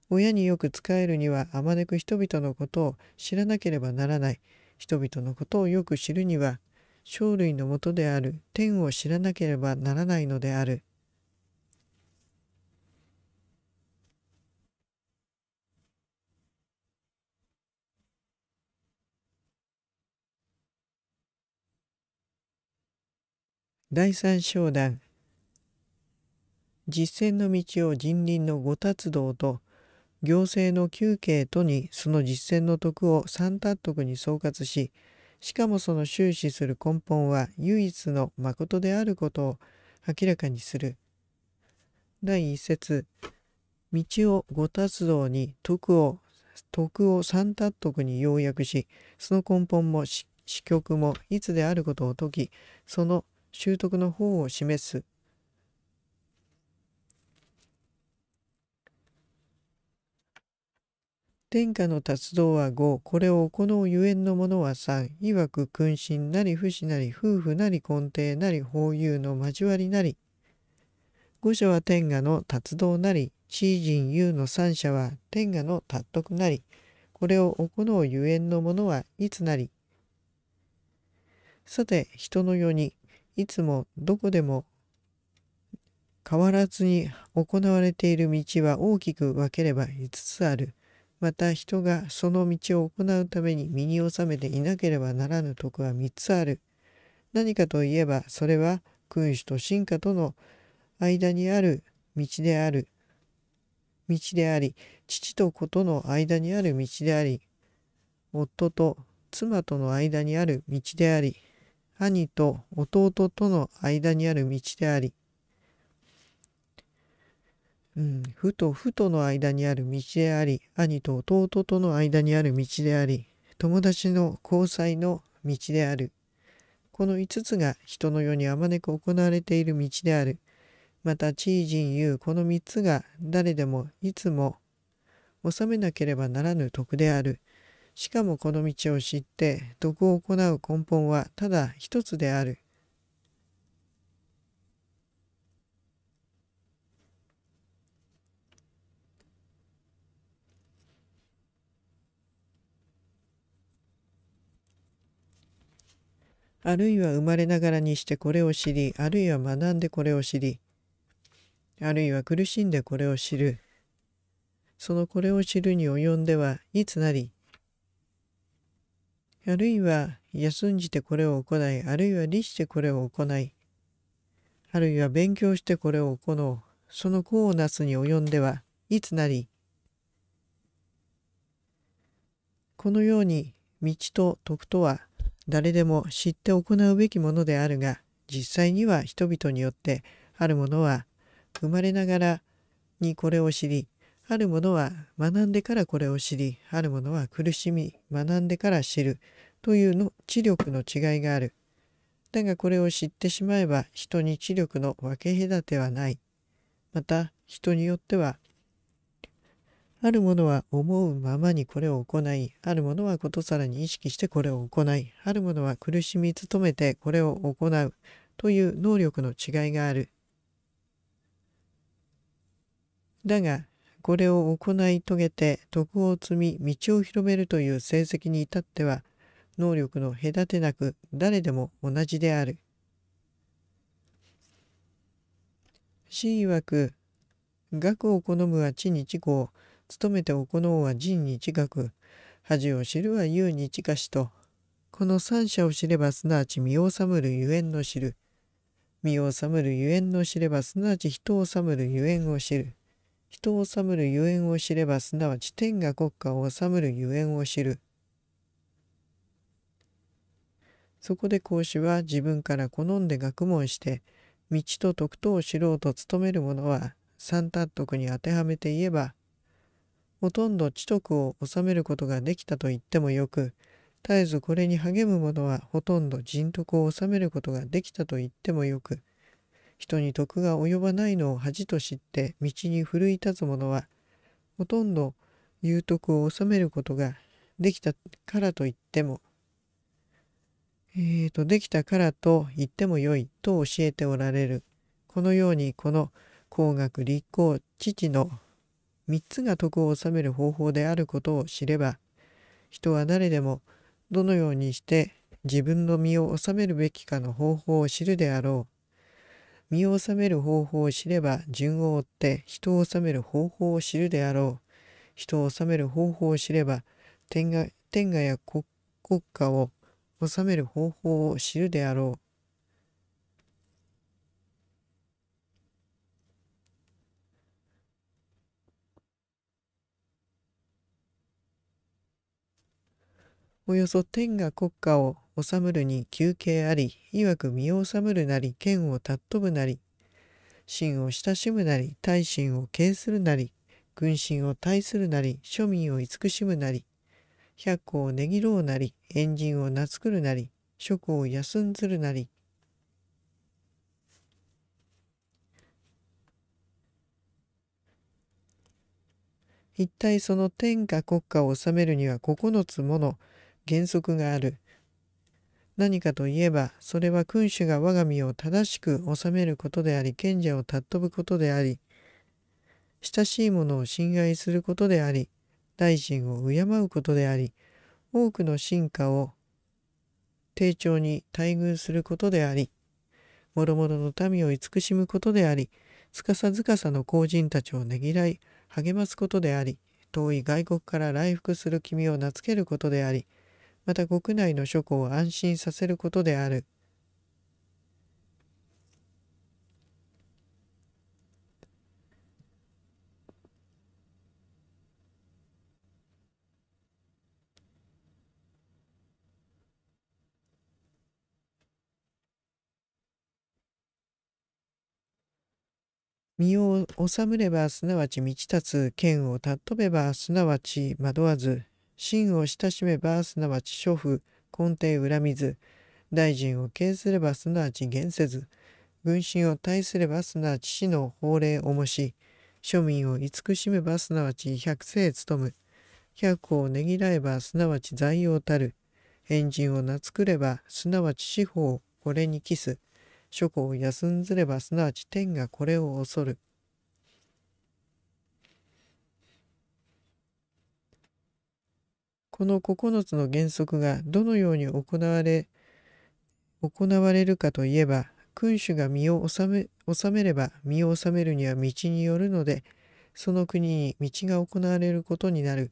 親によく使えるにはあまねく人々のことを知らなければならない人々のことをよく知るには生類のもとである天を知らなければならないのである第三章段実践の道を人倫の五達道と行政の休憩とにその実践の徳を三達徳に総括ししかもその終始する根本は唯一の誠であることを明らかにする。第一節道を五達道に徳を徳を三達徳に要約しその根本も支局もいつであることを説きその習得の方を示す天下の達道は5これを行うゆえんのものは3いわく君臣なり不死なり夫婦なり根底なり法友の交わりなり五者は天下の達道なり地人優の三者は天下の達徳なりこれを行うゆえんのものはいつなりさて人の世にいつもどこでも変わらずに行われている道は大きく分ければ5つある。また人がその道を行うために身に収めていなければならぬ徳は3つある。何かといえばそれは君主と進化との間にある道である。道であり、父と子との間にある道であり、夫と妻との間にある道であり、兄と弟との間にある道であり、うん、ふとふとの間にある道であり、兄と弟との間にある道であり、友達の交際の道である。この5つが人の世にあまねく行われている道である。また、地位人有、この3つが誰でもいつも収めなければならぬ徳である。しかもこの道を知って徳を行う根本はただ一つである。あるいは生まれながらにしてこれを知り、あるいは学んでこれを知り、あるいは苦しんでこれを知る。そのこれを知るに及んではいつなり、あるいは休んじてこれを行い、あるいは律してこれを行い、あるいは勉強してこれを行う、その功をなすに及んでは、いつなり、このように道と徳とは誰でも知って行うべきものであるが、実際には人々によってあるものは生まれながらにこれを知り、ある者は学んでからこれを知り、ある者は苦しみ、学んでから知るというの知力の違いがある。だがこれを知ってしまえば人に知力の分け隔てはない。また人によっては、ある者は思うままにこれを行い、ある者はことさらに意識してこれを行い、ある者は苦しみ努めてこれを行うという能力の違いがある。だがこれを行い遂げて徳を積み道を広めるという成績に至っては能力の隔てなく誰でも同じである。真わく学を好むは地に知行勤めて行うは人に知学恥を知るは優に知かしとこの三者を知ればすなわち身を治むるゆえんの知る身を治むるゆえんの知ればすなわち人を治むるゆえんを知る。人を治むるゆえんを知ればすなわち天が国家を治むるゆえんを知る。そこで孔子は自分から好んで学問して道と徳とを知ろうと努める者は三達徳に当てはめて言えばほとんど知徳を治めることができたと言ってもよく絶えずこれに励む者はほとんど人徳を治めることができたと言ってもよく人に徳が及ばないのを恥と知って道に奮い立つ者はほとんど有徳を治めることができたからといってもえーと、できたからと言ってもよいと教えておられるこのようにこの工学立候父の3つが徳を治める方法であることを知れば人は誰でもどのようにして自分の身を治めるべきかの方法を知るであろう身を治める方法を知れば順を追って人を治める方法を知るであろう。人を治める方法を知れば天下天がや国国家を治める方法を知るであろう。およそ天下国家を治むるに休憩あり、曰く身を治むるなり、剣を尊ぶなり、神を親しむなり、大臣を敬するなり、軍臣を対するなり、庶民を慈しむなり、百個をねぎろうなり、円人を懐くるなり、職を休んずるなり、一体その天下国家を治めるには9つもの原則がある。何かといえばそれは君主が我が身を正しく治めることであり賢者を尊ぶことであり親しい者を侵害することであり大臣を敬うことであり多くの進化を丁重に待遇することでありもろもろの民を慈しむことでありつかさずかさの公人たちをねぎらい励ますことであり遠い外国から来福する君を名付けることでありまた国内の諸子を安心させることである。身を治むればすなわち満ち立つ剣を尊べばすなわち惑わず真を親しめばすなわち諸夫根底恨みず大臣を敬すればすなわち言せず軍神を対すればすなわち死の法令をもし庶民を慈しめばすなわち百世務む百をねぎらえばすなわち財をたる変人を懐くればすなわち司法これに期す諸子を休んずればすなわち天がこれを恐るこの9つの原則がどのように行われ行われるかといえば君主が身を治め治めれば身を治めるには道によるのでその国に道が行われることになる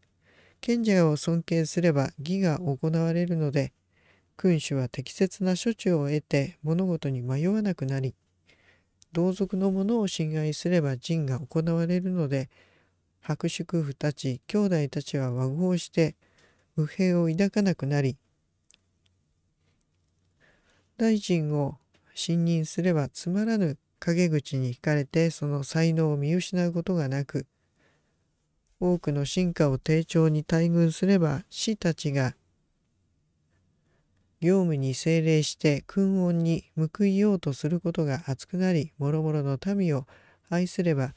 賢者を尊敬すれば義が行われるので君主は適切な処置を得て物事に迷わなくなり同族のものを侵害すれば仁が行われるので白祝夫たち兄弟たちは和合して不平を抱かなくなり大臣を信任すればつまらぬ陰口に惹かれてその才能を見失うことがなく多くの進化を丁重に待遇すれば師たちが業務に精霊して君恩に報いようとすることが熱くなり諸々の民を愛すれば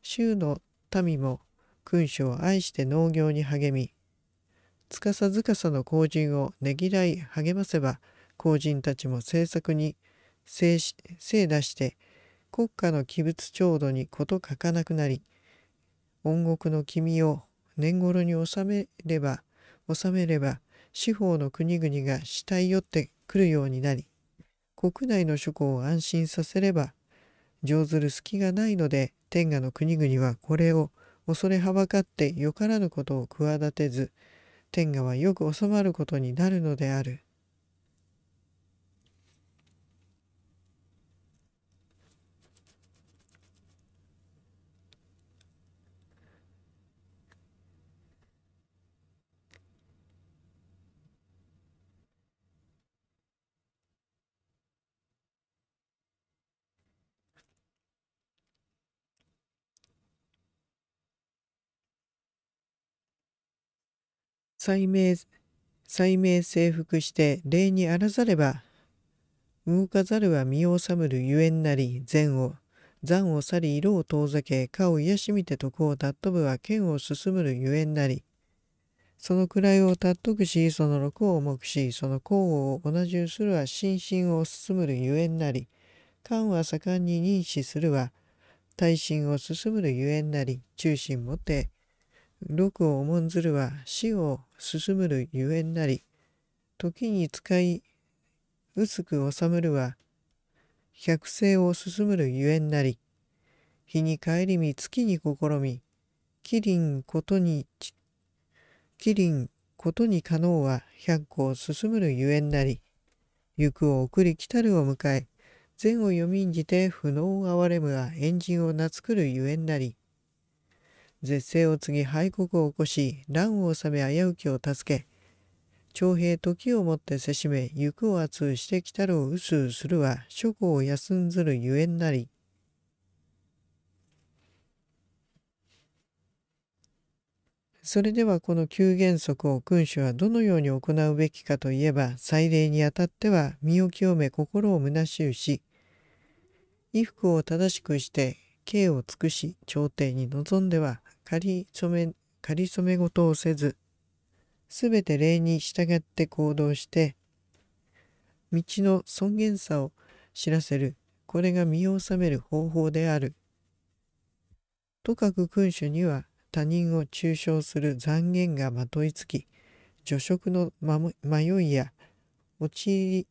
州の民も君主を愛して農業に励み司さずかさの後人をねぎらい励ませば後人たちも政策に精精出して国家の器物調度に事欠かなくなり恩国の君を年頃に収めれば収めれば司法の国々が慕い寄ってくるようになり国内の諸侯を安心させれば上ずる隙がないので天下の国々はこれを恐れはばかってよからぬことを企てず天下はよく収まることになるのである。再命、再命征服して礼にあらざれば、動かざるは身を治むるゆえんなり、善を、残を去り色を遠ざけ、顔を癒しみて徳を尊ぶは剣を進むるゆえんなり、その位を尊くし、その禄を重くし、その功を同じするは心身を進むるゆえんなり、官は盛んに認識するは、大心を進むるゆえんなり、中心もて、禄を重んずるは死を進むるゆえんなり時に使い薄く収むるは百世を進むるゆえんなり日に帰りみ月に試み麒麟ことにりんことに可能は百個を進むるゆえんなり行くを送り来たるを迎え善を読みんじて不能を憐れむは円陣をなつくるゆえんなり絶世を継ぎ敗国を起こし乱を治め危うきを助け徴兵時をもってせしめ行くを厚してきたるをうすうするは諸行を休んずるゆえんなり。それではこの九原則を君主はどのように行うべきかといえば祭礼にあたっては身を清め心をむなしうし衣服を正しくして刑を尽くし朝廷に臨んでは仮染め、仮染め事をせず、すべて礼に従って行動して、道の尊厳さを知らせる、これが身を治める方法である。とかく君主には他人を中傷する残言がまといつき、助食の迷いや、陥り、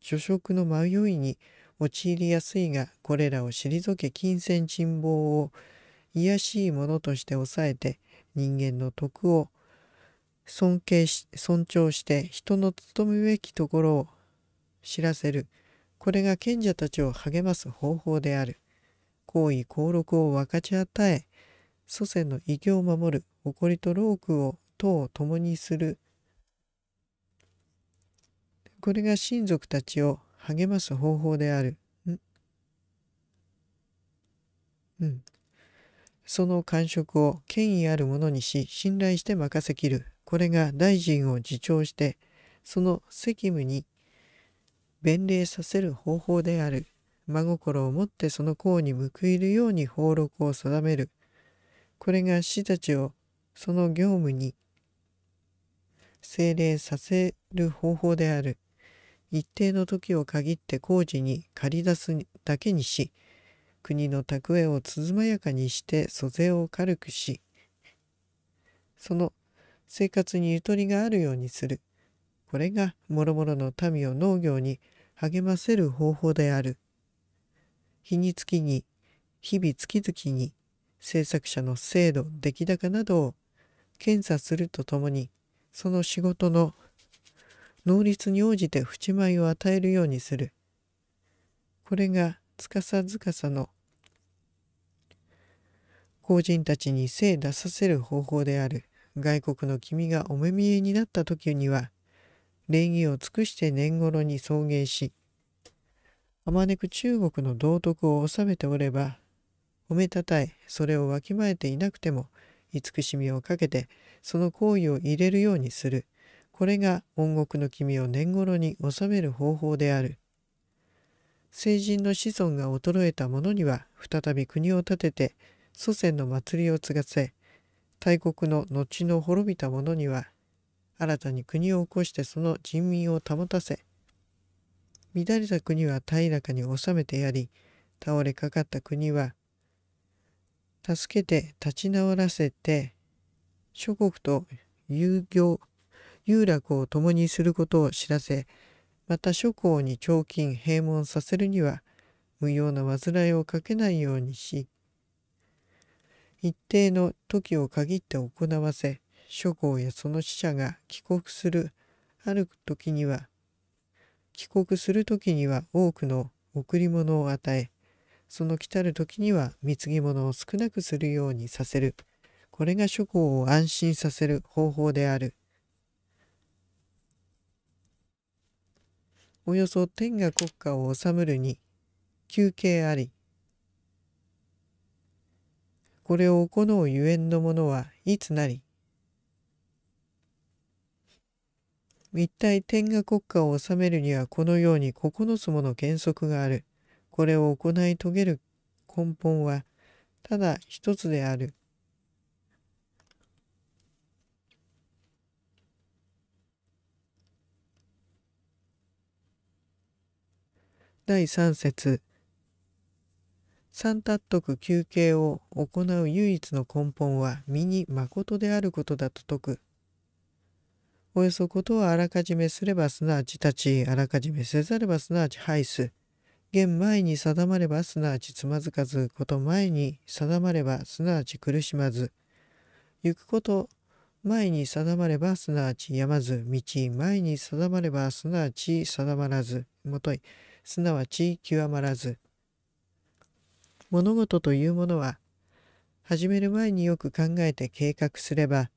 助食の迷いに陥りやすいが、これらを退け金銭沈亡を卑しいものとして抑えて人間の徳を尊敬し尊重して人の務むべきところを知らせるこれが賢者たちを励ます方法である好意幸禄を分かち与え祖先の偉業を守る誇りと労苦を党を共にするこれが親族たちを励ます方法である。うん。その感触を権威あるものにし信頼して任せきるこれが大臣を自重してその責務に弁礼させる方法である真心を持ってその功に報いるように俸禄を定めるこれが師たちをその業務に精霊させる方法である一定の時を限って工事に借り出すだけにし国の蓄えをつまやかにして租税を軽くしその生活にゆとりがあるようにするこれがもろもろの民を農業に励ませる方法である日に月に日々月々に制作者の制度出来高などを検査するとともにその仕事の能率に応じて不ちまいを与えるようにするこれが司かさの公人たちに精出させる方法である外国の君がお目見えになった時には礼儀を尽くして年頃に送迎しあまねく中国の道徳を治めておれば褒めたたえそれをわきまえていなくても慈しみをかけてその行為を入れるようにするこれが恩国の君を年頃に収める方法である成人の子孫が衰えた者には再び国を建てて祖先の祭りを継がせ大国の後の滅びた者には新たに国を起こしてその人民を保たせ乱れた国は平らかに治めてやり倒れかかった国は助けて立ち直らせて諸国と遊行遊楽を共にすることを知らせまた諸侯に彫金閉門させるには無用な煩いをかけないようにし一定の時を限って行わせ諸侯やその死者が帰国するある時には帰国する時には多くの贈り物を与えその来たる時には貢ぎ物を少なくするようにさせるこれが諸侯を安心させる方法であるおよそ天が国家を治むるに休憩ありこれを行うゆえんのものはいつなり一体天下国家を治めるにはこのように9つもの原則がある。これを行い遂げる根本はただ一つである。第三節三たっ休憩を行う唯一の根本は身に誠であることだと説く。およそことはあらかじめすればすなわち立ち、あらかじめせざればすなわち廃す。現前に定まればすなわちつまずかず、こと前に定まればすなわち苦しまず。行くこと前に定まればすなわちやまず、道前に定まればすなわち定まらず、もとい、すなわち極まらず。物事というものは始める前によく考えて計画すれば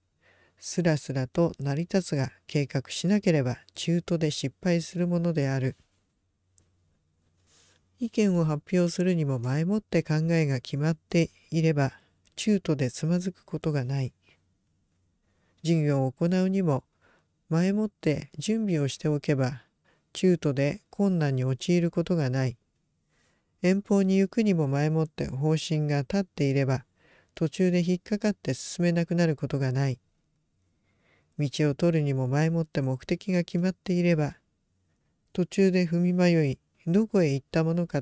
すらすらと成り立つが計画しなければ中途で失敗するものである。意見を発表するにも前もって考えが決まっていれば中途でつまずくことがない。事業を行うにも前もって準備をしておけば中途で困難に陥ることがない。遠方に行くにも前もって方針が立っていれば途中で引っかかって進めなくなることがない道を取るにも前もって目的が決まっていれば途中で踏み迷いどこへ行ったものか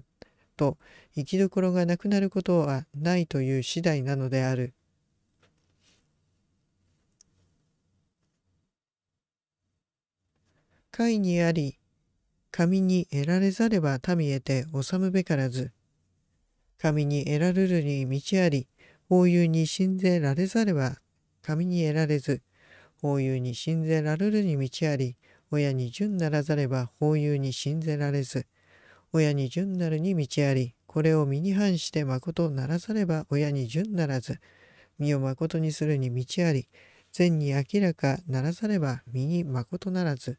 と行きどころがなくなることはないという次第なのである。会にあり神に得られざれば民へて治むべからず。神に得られるに道あり、法有に信ぜられざれば神に得られず、法有に信ぜられるに道あり、親に純ならざれば法有に信ぜられず、親に純なるに道あり、これを身に反して誠ならざれば親に純ならず、身を誠にするに道あり、善に明らかならざれば身に誠ならず、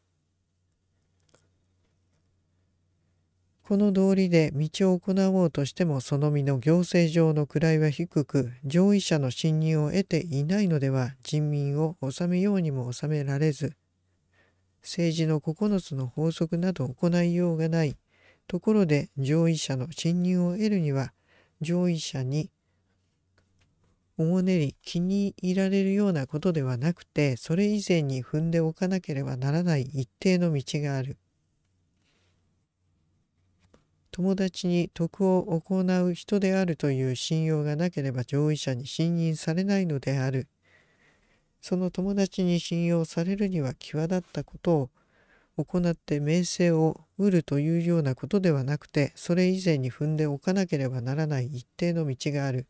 この道理で道を行おうとしてもその身の行政上の位は低く上位者の信任を得ていないのでは人民を治めようにも治められず政治の9つの法則など行いようがないところで上位者の信任を得るには上位者におもねり気に入られるようなことではなくてそれ以前に踏んでおかなければならない一定の道がある。友達に徳を行う人であるという信用がなければ上位者に信任されないのである。その友達に信用されるには際立ったことを行って名声を得るというようなことではなくてそれ以前に踏んでおかなければならない一定の道がある。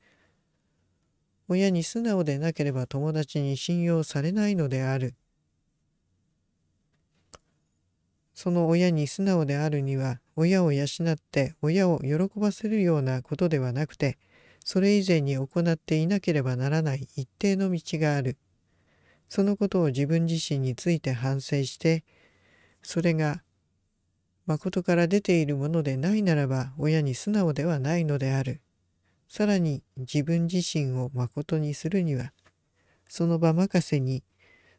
親に素直でなければ友達に信用されないのである。その親に素直であるには親を養って親を喜ばせるようなことではなくてそれ以前に行っていなければならない一定の道があるそのことを自分自身について反省してそれが誠から出ているものでないならば親に素直ではないのであるさらに自分自身を誠にするにはその場任せに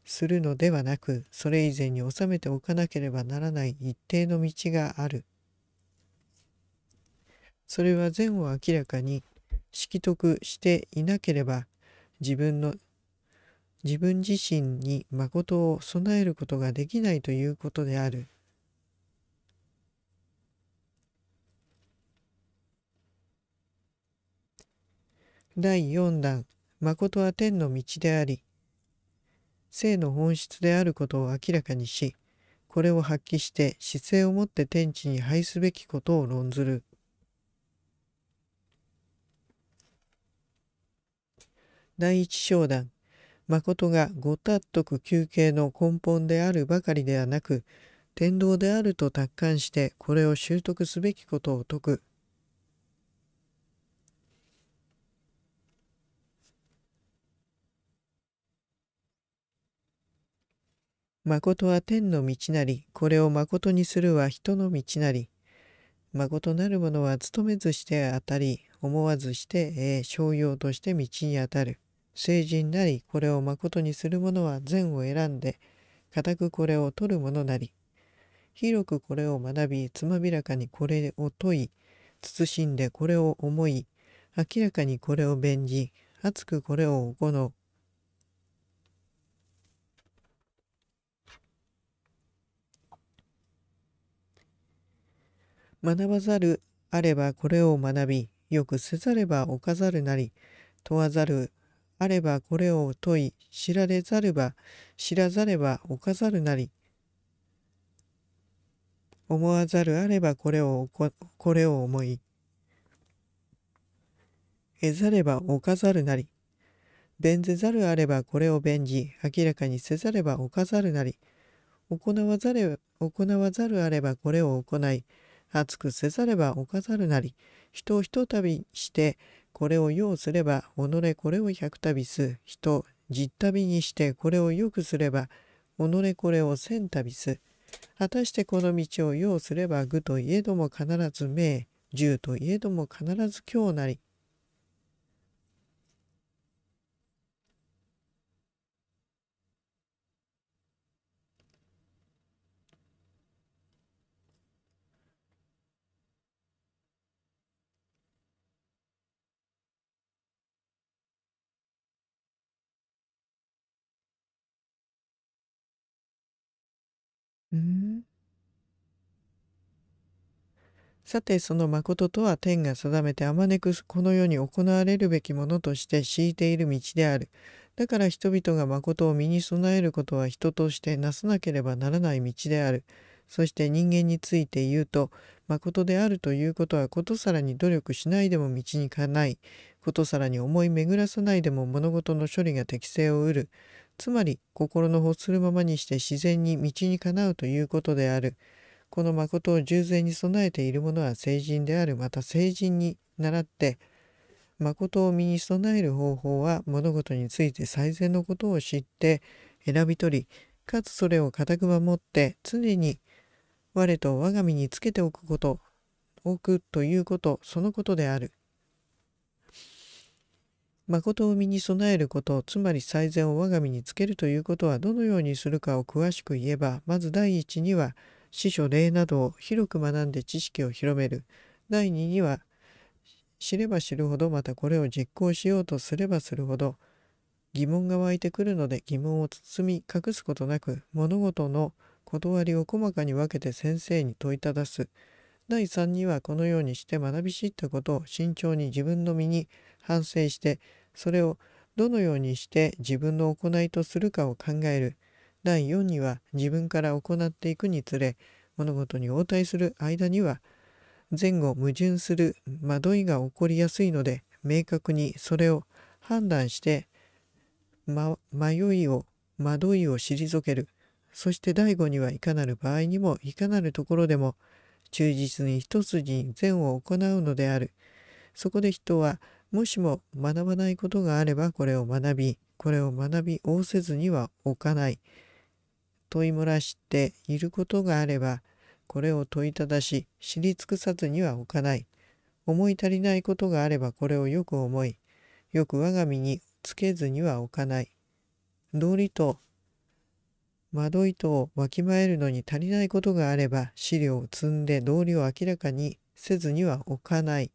するのではなくそれ以前に収めておかなければならない一定の道がある。それは善を明らかに識得していなければ自分の自分自身に誠を備えることができないということである。第4弾「誠は天の道であり性の本質であることを明らかにしこれを発揮して姿勢をもって天地に配すべきことを論ずる第一章談誠がごたっとく休憩の根本であるばかりではなく天道であると達観してこれを習得すべきことを説く誠は天の道なり、これを誠にするは人の道なり。誠なる者は勤めずして当たり、思わずして、えー、商用として道に当たる。聖人なり、これを誠にする者は善を選んで、固くこれを取る者なり。広くこれを学び、つまびらかにこれを問い、慎んでこれを思い、明らかにこれを弁じ、熱くこれを行う。学ばざるあればこれを学び、よくせざればかざるなり、問わざるあればこれを問い、知られざれば、知らざればかざるなり、思わざるあればこれをここれを思い、得ざればかざるなり、弁ぜざるあればこれを弁じ、明らかにせざればかざるなり、行わざれ行わざるあればこれを行い、熱くせざれば犯ざるなり、人をひとたびして、これをようすれば、己これを百たびす、人、十たびにして、これをよくすれば、己これを千たびす。果たしてこの道を要すれば愚といえども必ず名、十といえども必ず今日なり、さてその誠とは天が定めてあまねくこの世に行われるべきものとして敷いている道である。だから人々が誠を身に備えることは人としてなさなければならない道である。そして人間について言うと、誠であるということはことさらに努力しないでも道にかない、ことさらに思い巡らさないでも物事の処理が適性を得る、つまり心の欲するままにして自然に道にかなうということである。この誠を従前に備えている者は成人であるまた成人に倣って誠を身に備える方法は物事について最善のことを知って選び取りかつそれを固く守って常に我と我が身につけておくこと置くということそのことである。誠を身に備えることつまり最善を我が身につけるということはどのようにするかを詳しく言えばまず第一には「司書礼などを広く学んで知識を広める第2には知れば知るほどまたこれを実行しようとすればするほど疑問が湧いてくるので疑問を包み隠すことなく物事の断りを細かに分けて先生に問いただす第3にはこのようにして学び知ったことを慎重に自分の身に反省してそれをどのようにして自分の行いとするかを考える第4には自分から行っていくにつれ物事に応対する間には前後矛盾する惑いが起こりやすいので明確にそれを判断して、ま、迷いを惑いを退けるそして第5にはいかなる場合にもいかなるところでも忠実に一筋善を行うのであるそこで人はもしも学ばないことがあればこれを学びこれを学び応せずには置かない問い漏らしていることがあればこれを問いただし知り尽くさずには置かない思い足りないことがあればこれをよく思いよく我が身につけずには置かない道理と窓糸をわきまえるのに足りないことがあれば資料を積んで道理を明らかにせずには置かない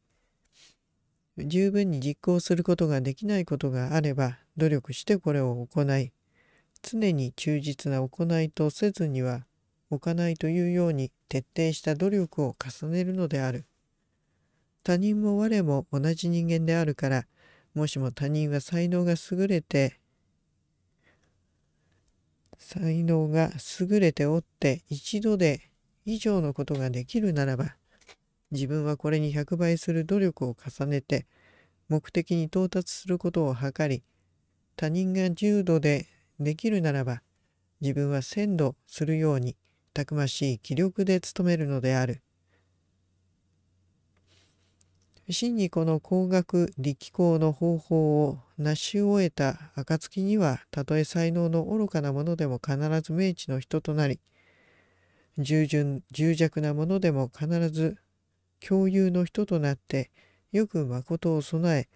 十分に実行することができないことがあれば努力してこれを行い常に忠実な行いとせずには置かないというように徹底した努力を重ねるのである。他人も我も同じ人間であるから、もしも他人は才能が優れて、才能が優れておって一度で以上のことができるならば、自分はこれに100倍する努力を重ねて、目的に到達することを図り、他人が重度でできるならば、自分は鮮度するように、たくましい気力で努めるのである。真にこの工学力行の方法を成し終えた暁にはたとえ才能の愚かなものでも必ず明治の人となり従順従弱なものでも必ず共有の人となってよく誠を備え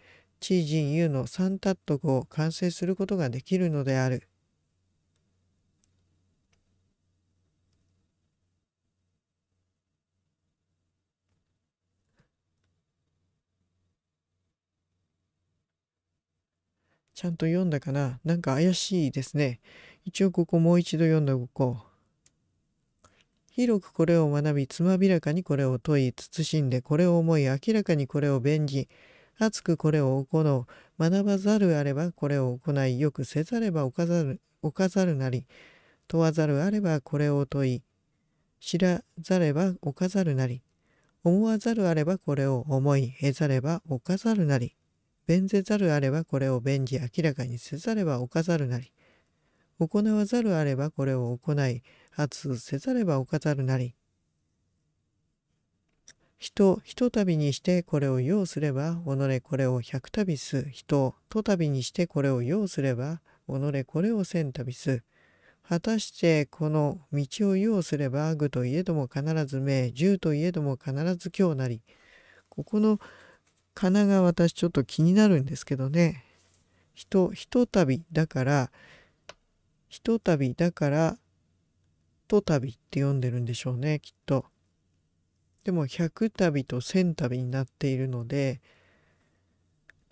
知人 U の3タット5を完成することができるのである。ちゃんと読んだかななんか怪しいですね。一応ここもう一度読んでおこう。広くこれを学び、つまびらかにこれを問い、慎んでこれを思い、明らかにこれを弁じ、熱くこれを行う。学ばざるあればこれを行い、よくせざればおざる、ざるなり。問わざるあればこれを問い。知らざればおかざるなり。思わざるあればこれを思い、得ざればおかざるなり。弁ぜざるあればこれを弁じ、明らかにせざればおかざるなり。行わざるあればこれを行い、発せざればおかざるなり。人ひとたびにしてこれを要すれば己これを百たびす人とたびにしてこれを要すれば己これを千たびす果たしてこの道を要すれば愚といえども必ず名十といえども必ず今日なりここの仮名が私ちょっと気になるんですけどね人ひとたびだからひとたびだからとたびって読んでるんでしょうねきっと。でも100旅と1,000旅になっているので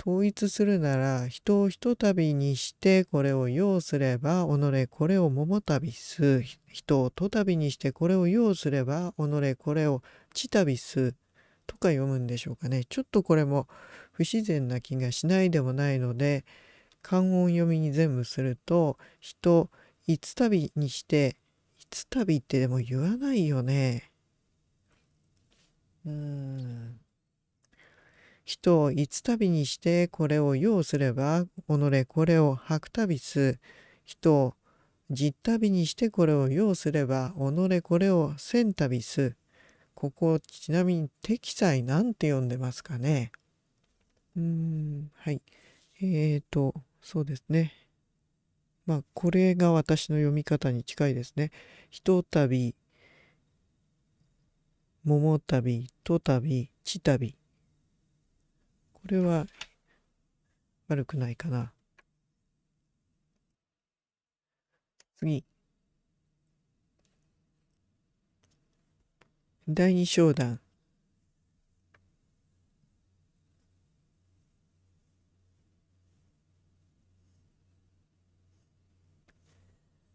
統一するなら人を一旅にしてこれを要すれば己これを桃旅す人をと旅にしてこれを要すれば己これを地旅すとか読むんでしょうかねちょっとこれも不自然な気がしないでもないので漢音読みに全部すると人いつ旅にしていつ旅ってでも言わないよね。人をいつ旅にしてこれを要すれば己これを白旅す人を実旅にしてこれを要すれば己これを千旅すここちなみに適材なんて読んでますかねうんはいえーとそうですねまあこれが私の読み方に近いですね。ひとたび桃旅、と旅、地旅。これは悪くないかな。次。第二章談。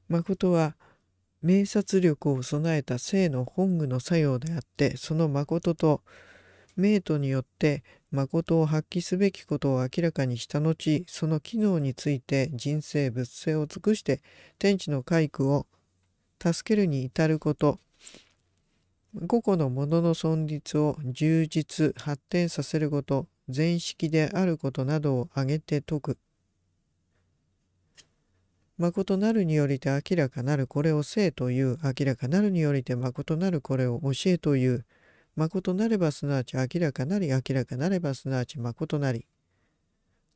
誠は明察力を備えた性の本具の作用であってその誠と明徒によって誠を発揮すべきことを明らかにした後その機能について人生仏性を尽くして天地の回復を助けるに至ること五個のものの存立を充実発展させること全式であることなどを挙げて説く誠なるによりて明らかなるこれを生という、明らかなるによりて誠なるこれを教えという、誠なればすなわち明らかなり、明らかなればすなわち誠なり。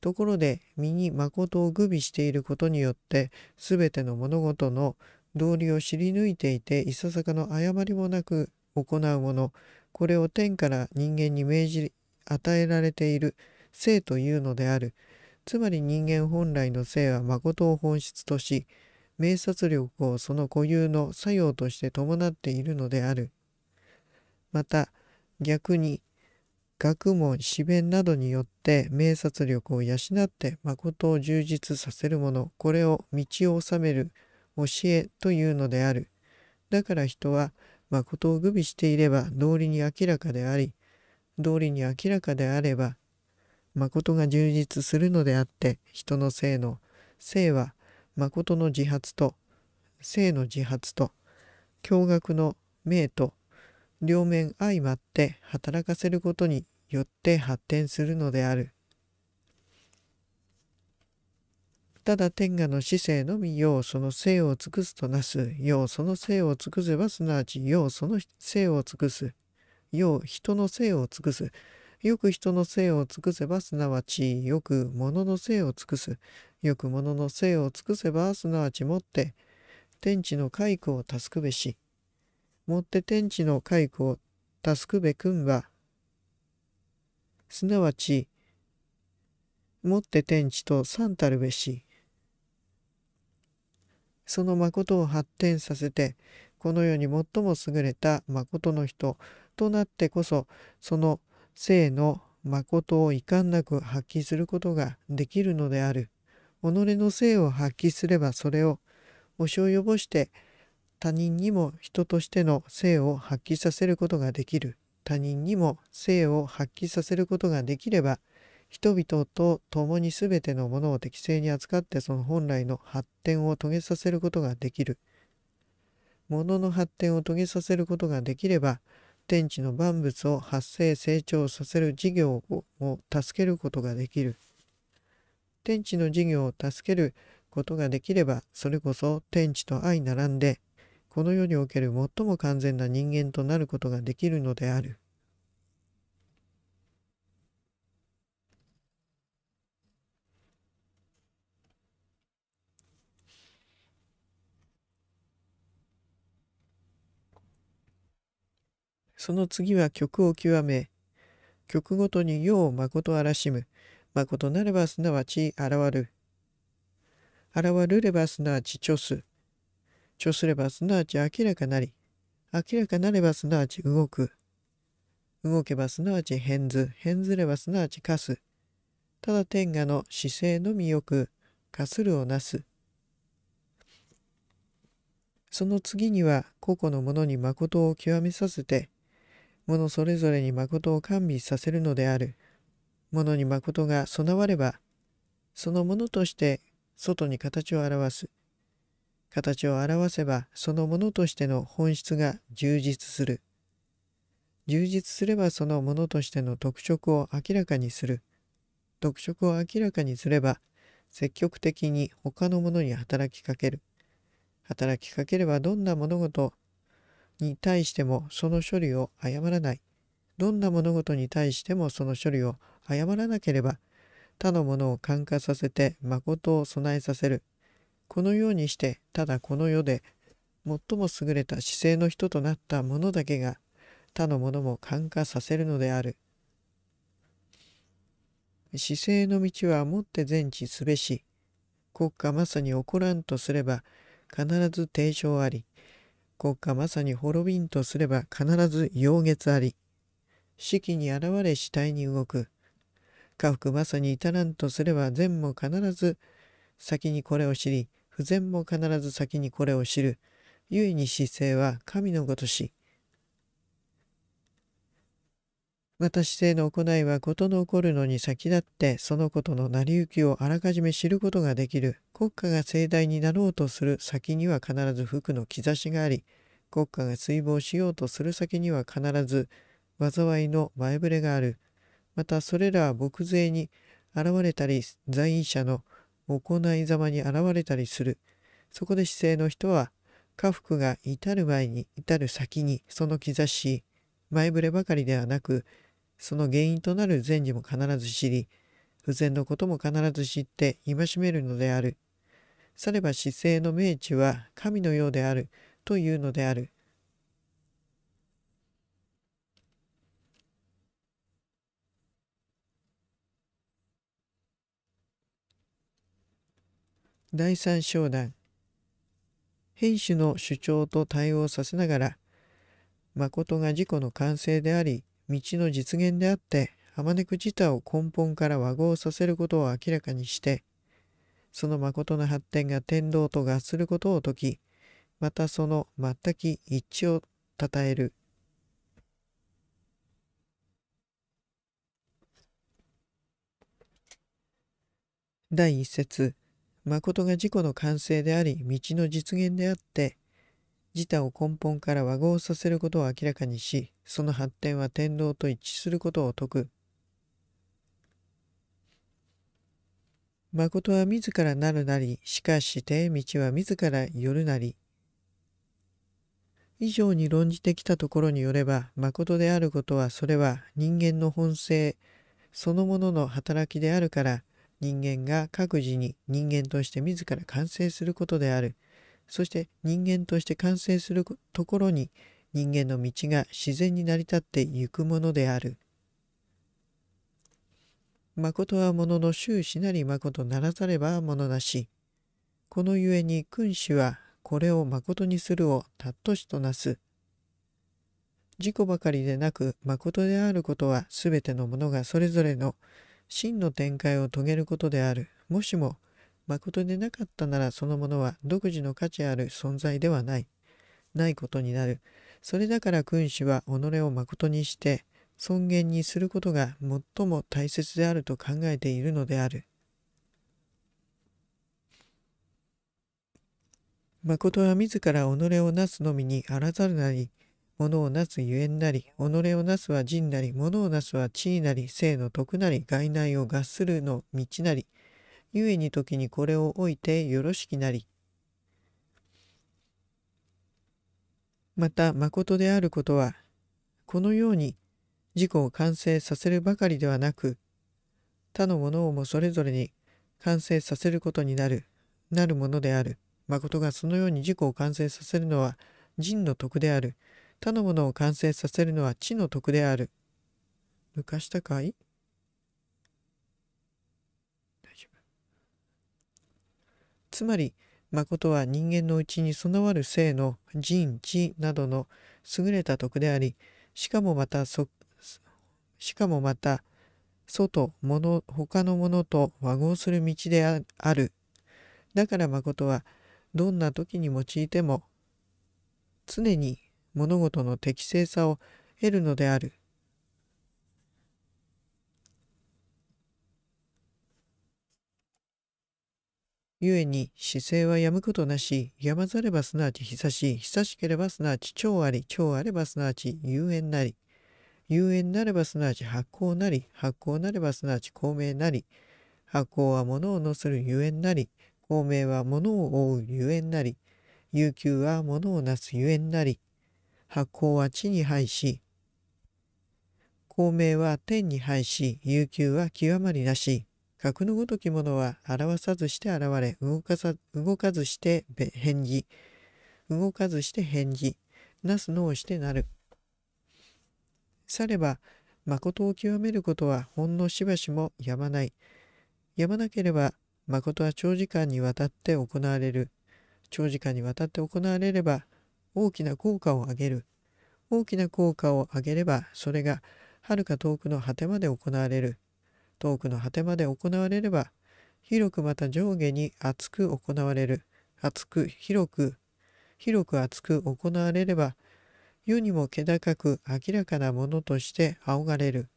ところで、身に誠を具備していることによって、すべての物事の道理を知り抜いていて、いささかの誤りもなく行うもの、これを天から人間に命じ与えられている、生というのである。つまり人間本来の性は誠を本質とし、明察力をその固有の作用として伴っているのである。また、逆に、学問、詩弁などによって明察力を養って誠を充実させるもの、これを道を治める、教えというのである。だから人は、誠を具備していれば道理に明らかであり、道理に明らかであれば誠が充実するのであって人の性の性は誠の自発と性の自発と驚愕の命と両面相まって働かせることによって発展するのである。ただ天下の死生のみ要その性を尽くすとなす要その性を尽くせばすなわち要その性を尽くす要人の性を尽くすよく人の性を尽くせばすなわちよく物の性を尽くすよく物の性を尽くせばすなわちもって天地の蚕を助くべしもって天地の蚕を助くべくんばすなわちもって天地と三たるべしその誠を発展させてこの世に最も優れた誠の人となってこそその生の誠を遺憾なく発揮することができるのである。己の性を発揮すればそれを推しを及ぼして他人にも人としての性を発揮させることができる。他人にも性を発揮させることができれば人々と共に全てのものを適正に扱ってその本来の発展を遂げさせることができる。ものの発展を遂げさせることができれば天地の万物を発生成長させる事業を助けることができる天地の事業を助けることができればそれこそ天地と相並んでこの世における最も完全な人間となることができるのであるその次は曲を極め、曲ごとに世を誠あらしむ。誠なればすなわち現る。現るればすなわち著す。著すればすなわち明らかなり。明らかなればすなわち動く。動けばすなわち変ず。変ずればすなわちかす。ただ天下の姿勢のみよく、かするをなす。その次には個々のものに誠を極めさせて、物それぞれに誠を完備させるのである。物に誠が備われば、そのものとして外に形を表す。形を表せば、そのものとしての本質が充実する。充実すればそのものとしての特色を明らかにする。特色を明らかにすれば、積極的に他のものに働きかける。働きかければどんな物事、に対してもその処理を誤らない。どんな物事に対してもその処理を誤らなければ、他のものを感化させて誠を備えさせる。このようにして、ただこの世で最も優れた姿勢の人となった者だけが、他のものも感化させるのである。姿勢の道はもって全知すべし、国家まさに起こらんとすれば、必ず提唱あり、国家まさに滅びんとすれば必ず陽月あり。四季に現れ死体に動く。家福まさに至らんとすれば善も必ず先にこれを知り、不善も必ず先にこれを知る。故に姿勢は神のごとし。私性の行いは事の起こるのに先立ってそのことの成り行きをあらかじめ知ることができる国家が盛大になろうとする先には必ず服の兆しがあり国家が水亡しようとする先には必ず災いの前触れがあるまたそれらは牧税に現れたり在位者の行いざまに現れたりするそこで姿勢の人は家福が至る前に至る先にその兆し前触ればかりではなくその原因となる善事も必ず知り、不善のことも必ず知って戒めるのである。されば姿勢の明地は神のようであるというのである。第三章談兵士の主張と対応させながら、誠が自己の完成であり、道の実現であって、あまねく自他を根本から和合させることを明らかにして、その誠の発展が天道と合することを説き、またその全き一致を称える。第一節、誠が自己の完成であり、道の実現であって、自他を根本から和合させることを明らかにし、その発展は天道と一致することを説く。誠は自らなるなり、しかして道は自らよるなり。以上に論じてきたところによれば、誠であることは、それは人間の本性そのものの働きであるから、人間が各自に人間として自ら完成することである。そして人間として完成するところに人間の道が自然に成り立ってゆくものである。とはものの終始なりまことならざればものなし。このゆえに君子はこれをまことにするをたっとしとなす。事故ばかりでなくまことであることは全てのものがそれぞれの真の展開を遂げることである。もしも誠でなかったならそのものは独自の価値ある存在ではない。ないことになる。それだから君主は己を誠にして尊厳にすることが最も大切であると考えているのである。誠は自ら己をなすのみにあらざるなり、物をなすゆえんなり、己をなすは人なり、物をなすは地位なり、性の徳なり、外内を合するの道なり、ゆえに時にこれを置いてよろしきなり。また、誠であることは、このように自己を完成させるばかりではなく、他のものをもそれぞれに完成させることになる、なるものである。誠がそのように自己を完成させるのは人の徳である。他のものを完成させるのは知の徳である。昔高いつまり誠は人間のうちに備わる性の人知などの優れた徳でありしかもまたそしかもまた外物他のものと和合する道であるだから誠はどんな時に用いても常に物事の適正さを得るのである故に姿勢はやむことなし、やまざればすなわち久し、久しければすなわち超あり、超あればすなわち有縁なり、有縁なればすなわち発行なり、発行なればすなわち公明なり、発行は物を乗せるゆ縁なり、公明は物を覆うゆ縁なり、悠久は物をなすゆ縁なり、発行は地に配し、公明は天に配し、悠久は極まりなし、格のごときものは表さずして現れ動かさ動かずして返事動かずして返事なすのをしてなるされば誠を極めることはほんのしばしもやまないやまなければ誠は長時間にわたって行われる長時間にわたって行われれば大きな効果を上げる大きな効果を上げればそれがはるか遠くの果てまで行われる遠くの果てまで行われれば、広くまた上下に厚く行われる、厚く広く、広く厚く行われれば、世にも気高く明らかなものとして仰がれる。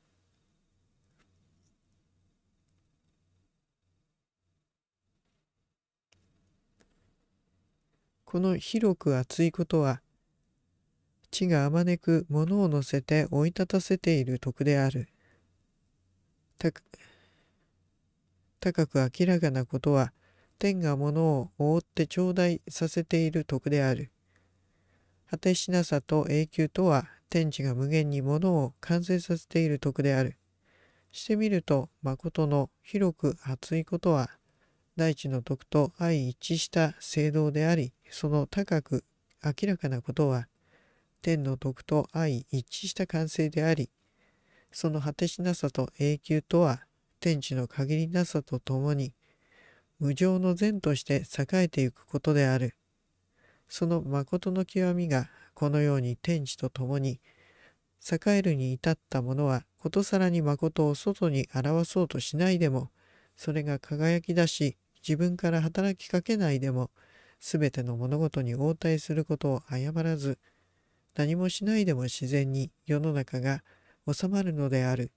この広く厚いことは、地があまねく物を乗せて追い立たせている徳である。高く明らかなことは天が物を覆って頂戴させている徳である。果てしなさと永久とは天地が無限に物を完成させている徳である。してみると誠の広く厚いことは大地の徳と相一致した聖堂でありその高く明らかなことは天の徳と相一致した完成でありその果てしなさと永久とは天地の限りなさとともに無常の善として栄えてゆくことである。その誠の極みがこのように天地とともに栄えるに至ったものはことさらに誠を外に表そうとしないでもそれが輝き出し自分から働きかけないでも全ての物事に応対することを誤らず何もしないでも自然に世の中が収まるのである。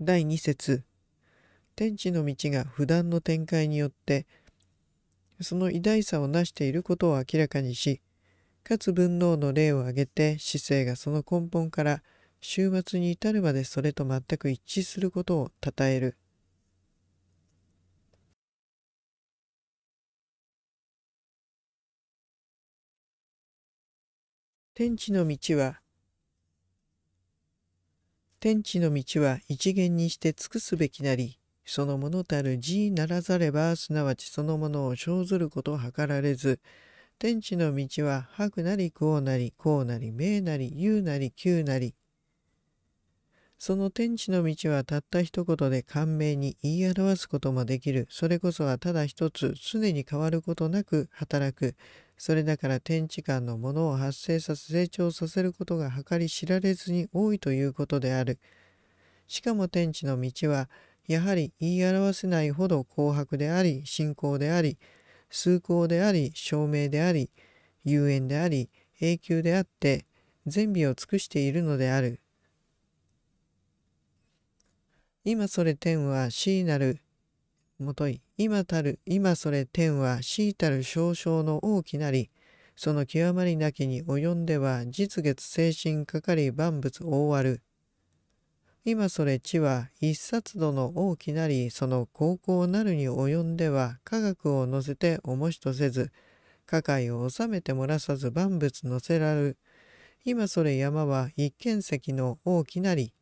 第2節天地の道が不断の展開によってその偉大さを成していることを明らかにしかつ分能の例を挙げて姿勢がその根本から終末に至るまでそれと全く一致することをたたえる。天地の道は天地の道は一元にして尽くすべきなり、そのものたる地ならざれば、すなわちそのものを生ずることを図られず、天地の道は白なりこうなり、こうなり、名なり、有なり、旧なり、その天地の道はたった一言で簡明に言い表すこともできる。それこそはただ一つ常に変わることなく働く。それだから天地間のものを発生させ成長させることが計り知られずに多いということである。しかも天地の道はやはり言い表せないほど紅白であり信仰であり崇高であり証明であり遊縁であり永久であって善美を尽くしているのである。今それ天は死なるもとい今たる今それ天は死たる少々の大きなりその極まりなきに及んでは実月精神かかり万物覆わる今それ地は一冊度の大きなりその高校なるに及んでは科学を乗せて重しとせず科界を治めて漏らさず万物乗せらる今それ山は一見石の大きなり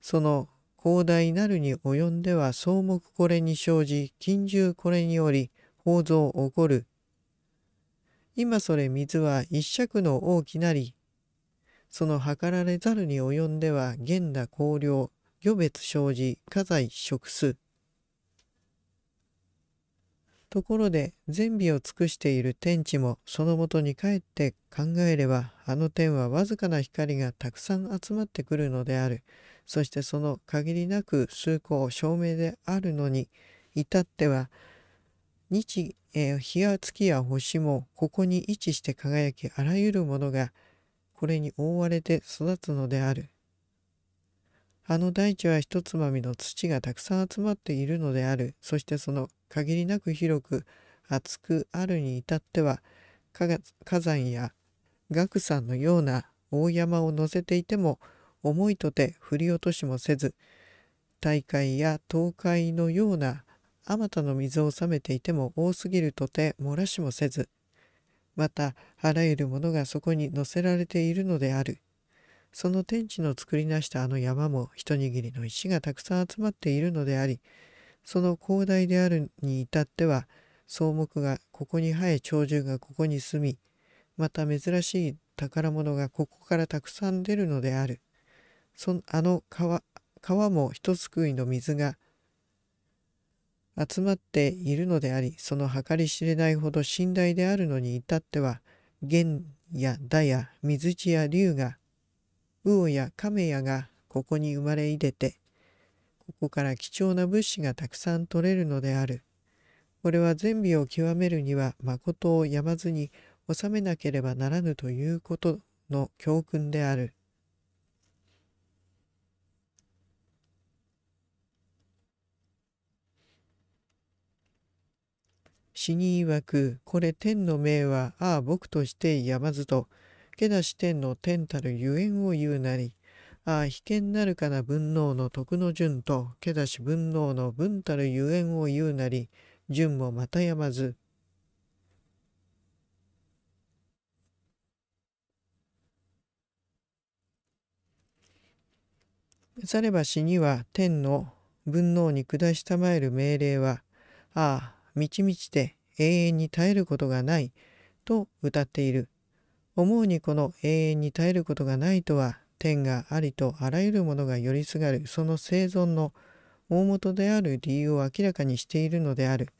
その広大なるに及んでは草木これに生じ金獣これにより宝蔵起こる。今それ水は一尺の大きなり、その計られざるに及んでは現田荒涼、魚別生じ家財食す。ところで善美を尽くしている天地もそのもとに帰って考えればあの天はわずかな光がたくさん集まってくるのである。そしてその限りなく崇高証明であるのに至っては日、えー、日や月や星もここに位置して輝きあらゆるものがこれに覆われて育つのである。あの大地はひとつまみの土がたくさん集まっているのである。そしてその限りなく広く厚くあるに至っては火山や岳山のような大山を乗せていても思いとて振り落としもせず大海や東海のようなあまたの水を治めていても多すぎるとて漏らしもせずまたあらゆるものがそこに乗せられているのであるその天地の作りなしたあの山も一握りの石がたくさん集まっているのでありその広大であるに至っては草木がここに生え鳥獣がここに住みまた珍しい宝物がここからたくさん出るのであるそあの川川も一つくいの水が集まっているのでありその計り知れないほど信頼であるのに至っては玄や打や水地や龍が魚や亀やがここに生まれいでてここから貴重な物資がたくさん取れるのである。これは善美を極めるには誠をやまずに収めなければならぬということの教訓である。死に曰く、これ天の命は、ああ僕としてやまずと、けだし天の天たるゆえんを言うなり、ああ被験なるかな文能の徳の順と、けだし文能の文たるゆえんを言うなり、順もまたやまず。されば死には天の文能に下したまえる命令は、ああ、満ち満ちて永遠に耐えることがないと歌っている。思うにこの永遠に耐えることがないとは天がありとあらゆるものが寄りすがるその生存の大元である理由を明らかにしているのである。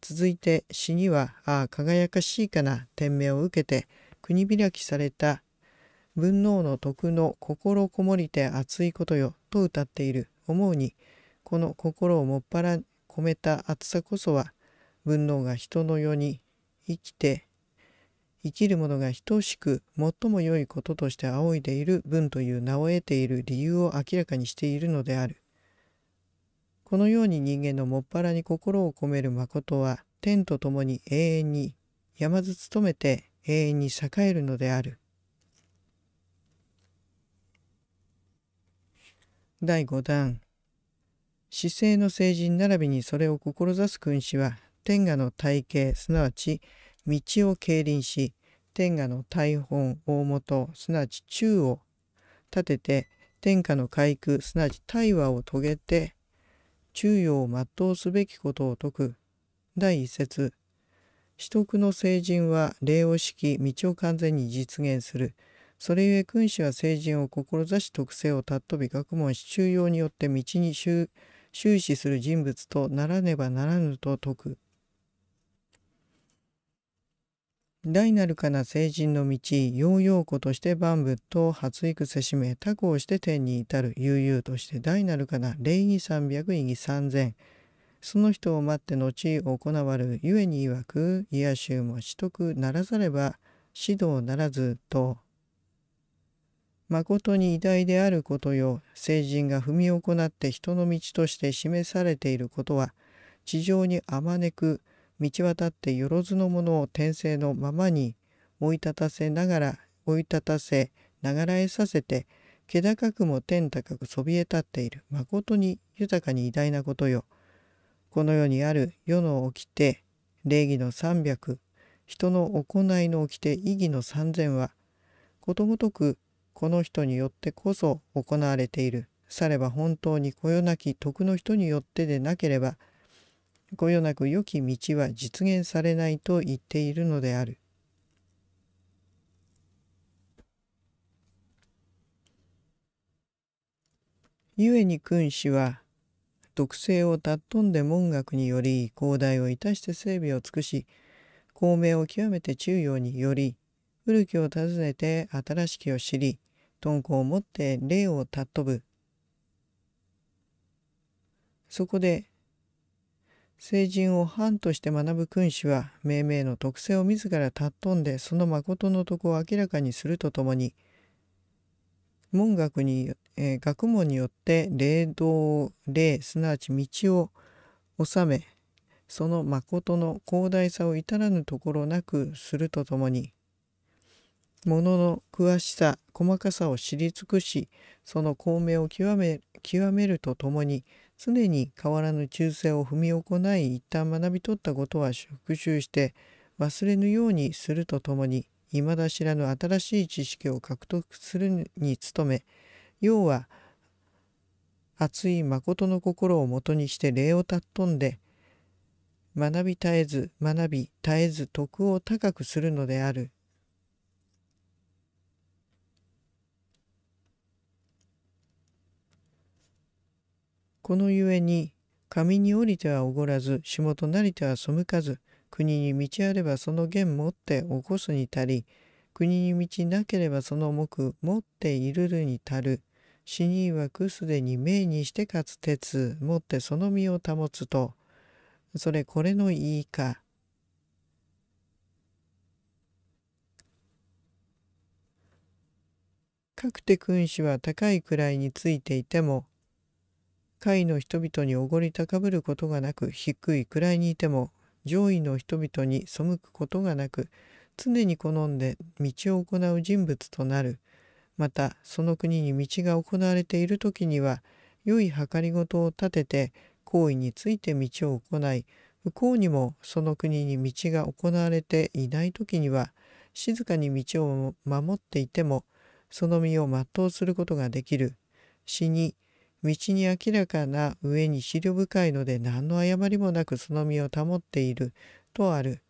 続いて死にはああ輝かしいかな天命を受けて国開きされた文能の徳の心こもりて熱いことよと歌っている思うにこの心をもっぱら込めた熱さこそは文能が人の世に生きて生きる者が等しく最も良いこととして仰いでいる文という名を得ている理由を明らかにしているのである。このように人間のもっぱらに心を込める誠は天と共に永遠に山ずつめて永遠に栄えるのである。第5弾「姿勢の聖人並びにそれを志す君子は天下の体系すなわち道を経輪し天下の大本大元すなわち中を立てて天下の開空すなわち大和を遂げて中庸を全うすべきことを説く第一節取得の成人は礼を敷き道を完全に実現するそれゆえ君主は成人を志し特性を尊び学問し中庸によって道に終始する人物とならねばならぬと説く大なるかな成人の道、ヨーヨー子として万物と発育せしめ、他行して天に至る悠々として大なるかな礼儀三百意義三千。その人を待って後行わるゆえに曰く、癒やしゅうも取得ならざれば、指導ならずと。誠に偉大であることよ、成人が踏み行って人の道として示されていることは、地上にあまねく、道渡ってよろずのものを天性のままに追い立たせながら追い立たせながらえさせて気高くも天高くそびえ立っているまことに豊かに偉大なことよ。この世にある世の掟礼儀の三百人の行いの掟意義の三千はことごとくこの人によってこそ行われているされば本当にこよなき徳の人によってでなければこよなく良き道は実現されないと言っているのである。故に君子は毒性を尊んで文学により広大をたして整備を尽くし孔明を極めて中庸により古きを訪ねて新しきを知り鈍行をもって霊を尊ぶそこで聖人を藩として学ぶ君主は命名の特性を自ら尊んでその誠の徳を明らかにするとともに文学に、えー、学問によって霊道霊すなわち道を治めその誠の広大さを至らぬところなくするとともに物の詳しさ細かさを知り尽くしその功名を極め極めるとともに常に変わらぬ忠誠を踏み行い一旦学び取ったことは復習して忘れぬようにするとともに未だ知らぬ新しい知識を獲得するに努め要は熱い誠の心をもとにして礼を尊んで学び絶えず学び絶えず徳を高くするのであるこのゆえに、神に降りてはおごらず、下となりては背かず、国に道あればその弦持って起こすに足り、国に道なければその目持っているるに足る。死にはくすでに命にしてかつ鉄、持ってその身を保つと、それこれのいいか。かくて君子は高い位についていても、下位の人々におごり高ぶることがなく低い位にいても上位の人々に背くことがなく常に好んで道を行う人物となるまたその国に道が行われている時には良い計りごとを立てて行為について道を行い向こうにもその国に道が行われていない時には静かに道を守っていてもその身を全うすることができる死に道に明らかな上に思慮深いので何の誤りもなくその身を保っているとある。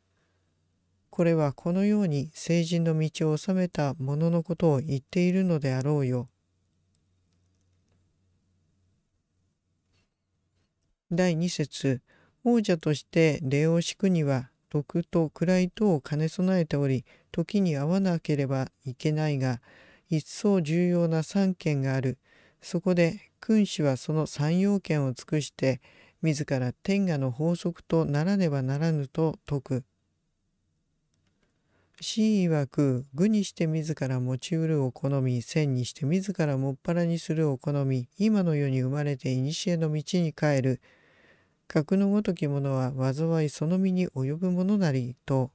これはこのように成人の道を治めた者のことを言っているのであろうよ。第2節王者として礼を敷くには徳と位とを兼ね備えており時に合わなければいけないが一層重要な三権がある。そこで君子はその三要件を尽くして自ら天下の法則とならねばならぬと説く。死曰く愚にして自ら持ちうるを好み千にして自らもっぱらにするを好み今の世に生まれて古の道に帰る格のごとき者は災いその身に及ぶものなりと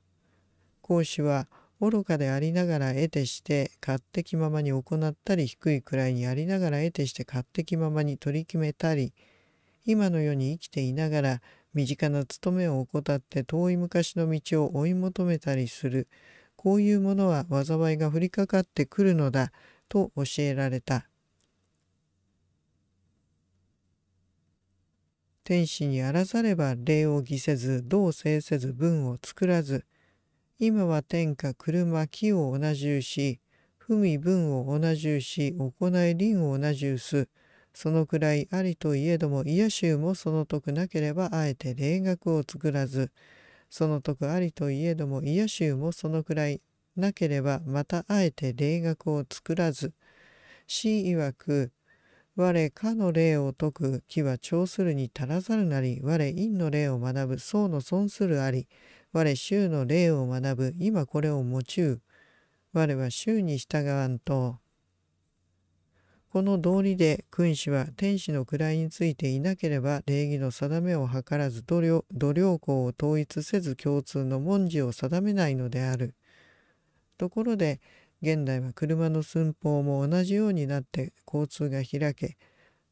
孔子は愚かでありながら得てして勝手気ままに行ったり低いくらいにありながら得てして勝手気ままに取り決めたり今の世に生きていながら身近な務めを怠って遠い昔の道を追い求めたりするこういうものは災いが降りかかってくるのだと教えられた天使にあらざれば礼を儀せず道を制せず文を作らず今は天下車木を同じうし、文文を同じうし、行い輪を同じうす。そのくらいありといえども、ゅ衆もその徳なければあえて霊学を作らず、その徳ありといえども、ゅ衆もそのくらいなければまたあえて霊学を作らず、死曰く、我かの霊を説く木は長するに足らざるなり、我因の霊を学ぶ僧の損するあり、我衆の霊を学ぶ今これを用う我は衆に従わんとこの道理で君子は天使の位についていなければ礼儀の定めを図らず度量校を統一せず共通の文字を定めないのである。ところで現代は車の寸法も同じようになって交通が開け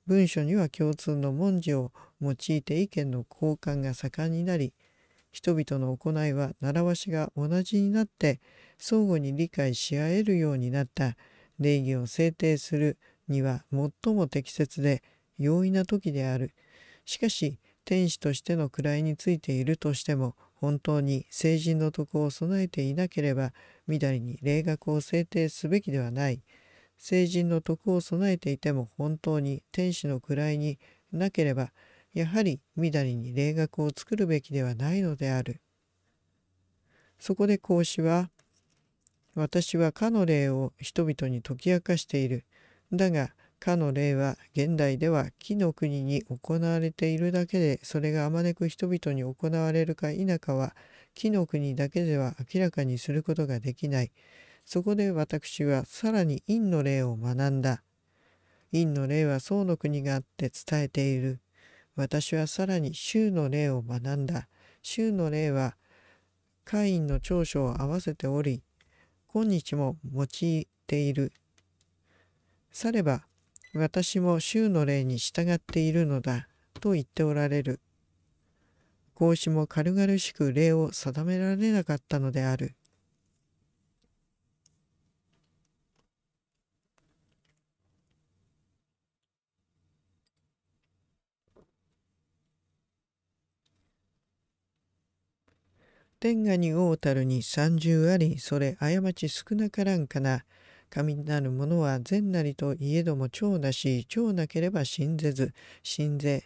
文書には共通の文字を用いて意見の交換が盛んになり人々の行いは習わしが同じになって相互に理解し合えるようになった礼儀を制定するには最も適切で容易な時である。しかし天使としての位についているとしても本当に成人の徳を備えていなければみだりに霊学を制定すべきではない。成人の徳を備えていても本当に天使の位になければやはりみだりに霊学を作るべきではないのである。そこで孔子は、私はかの霊を人々に解き明かしている。だが、かの霊は現代では木の国に行われているだけでそれがあまねく人々に行われるか否かは木の国だけでは明らかにすることができない。そこで私はさらに陰の霊を学んだ。陰の霊は宋の国があって伝えている。私はさらに衆の霊を学んだ。衆の霊はカインの長所を合わせており、今日も用いている。されば、私も衆の霊に従っているのだ、と言っておられる。孔子も軽々しく霊を定められなかったのである。天下に王たるに三十あり、それ過ち少なからんかな。神なる者は善なりといえども長なし、長なければ信ぜず、信ぜ。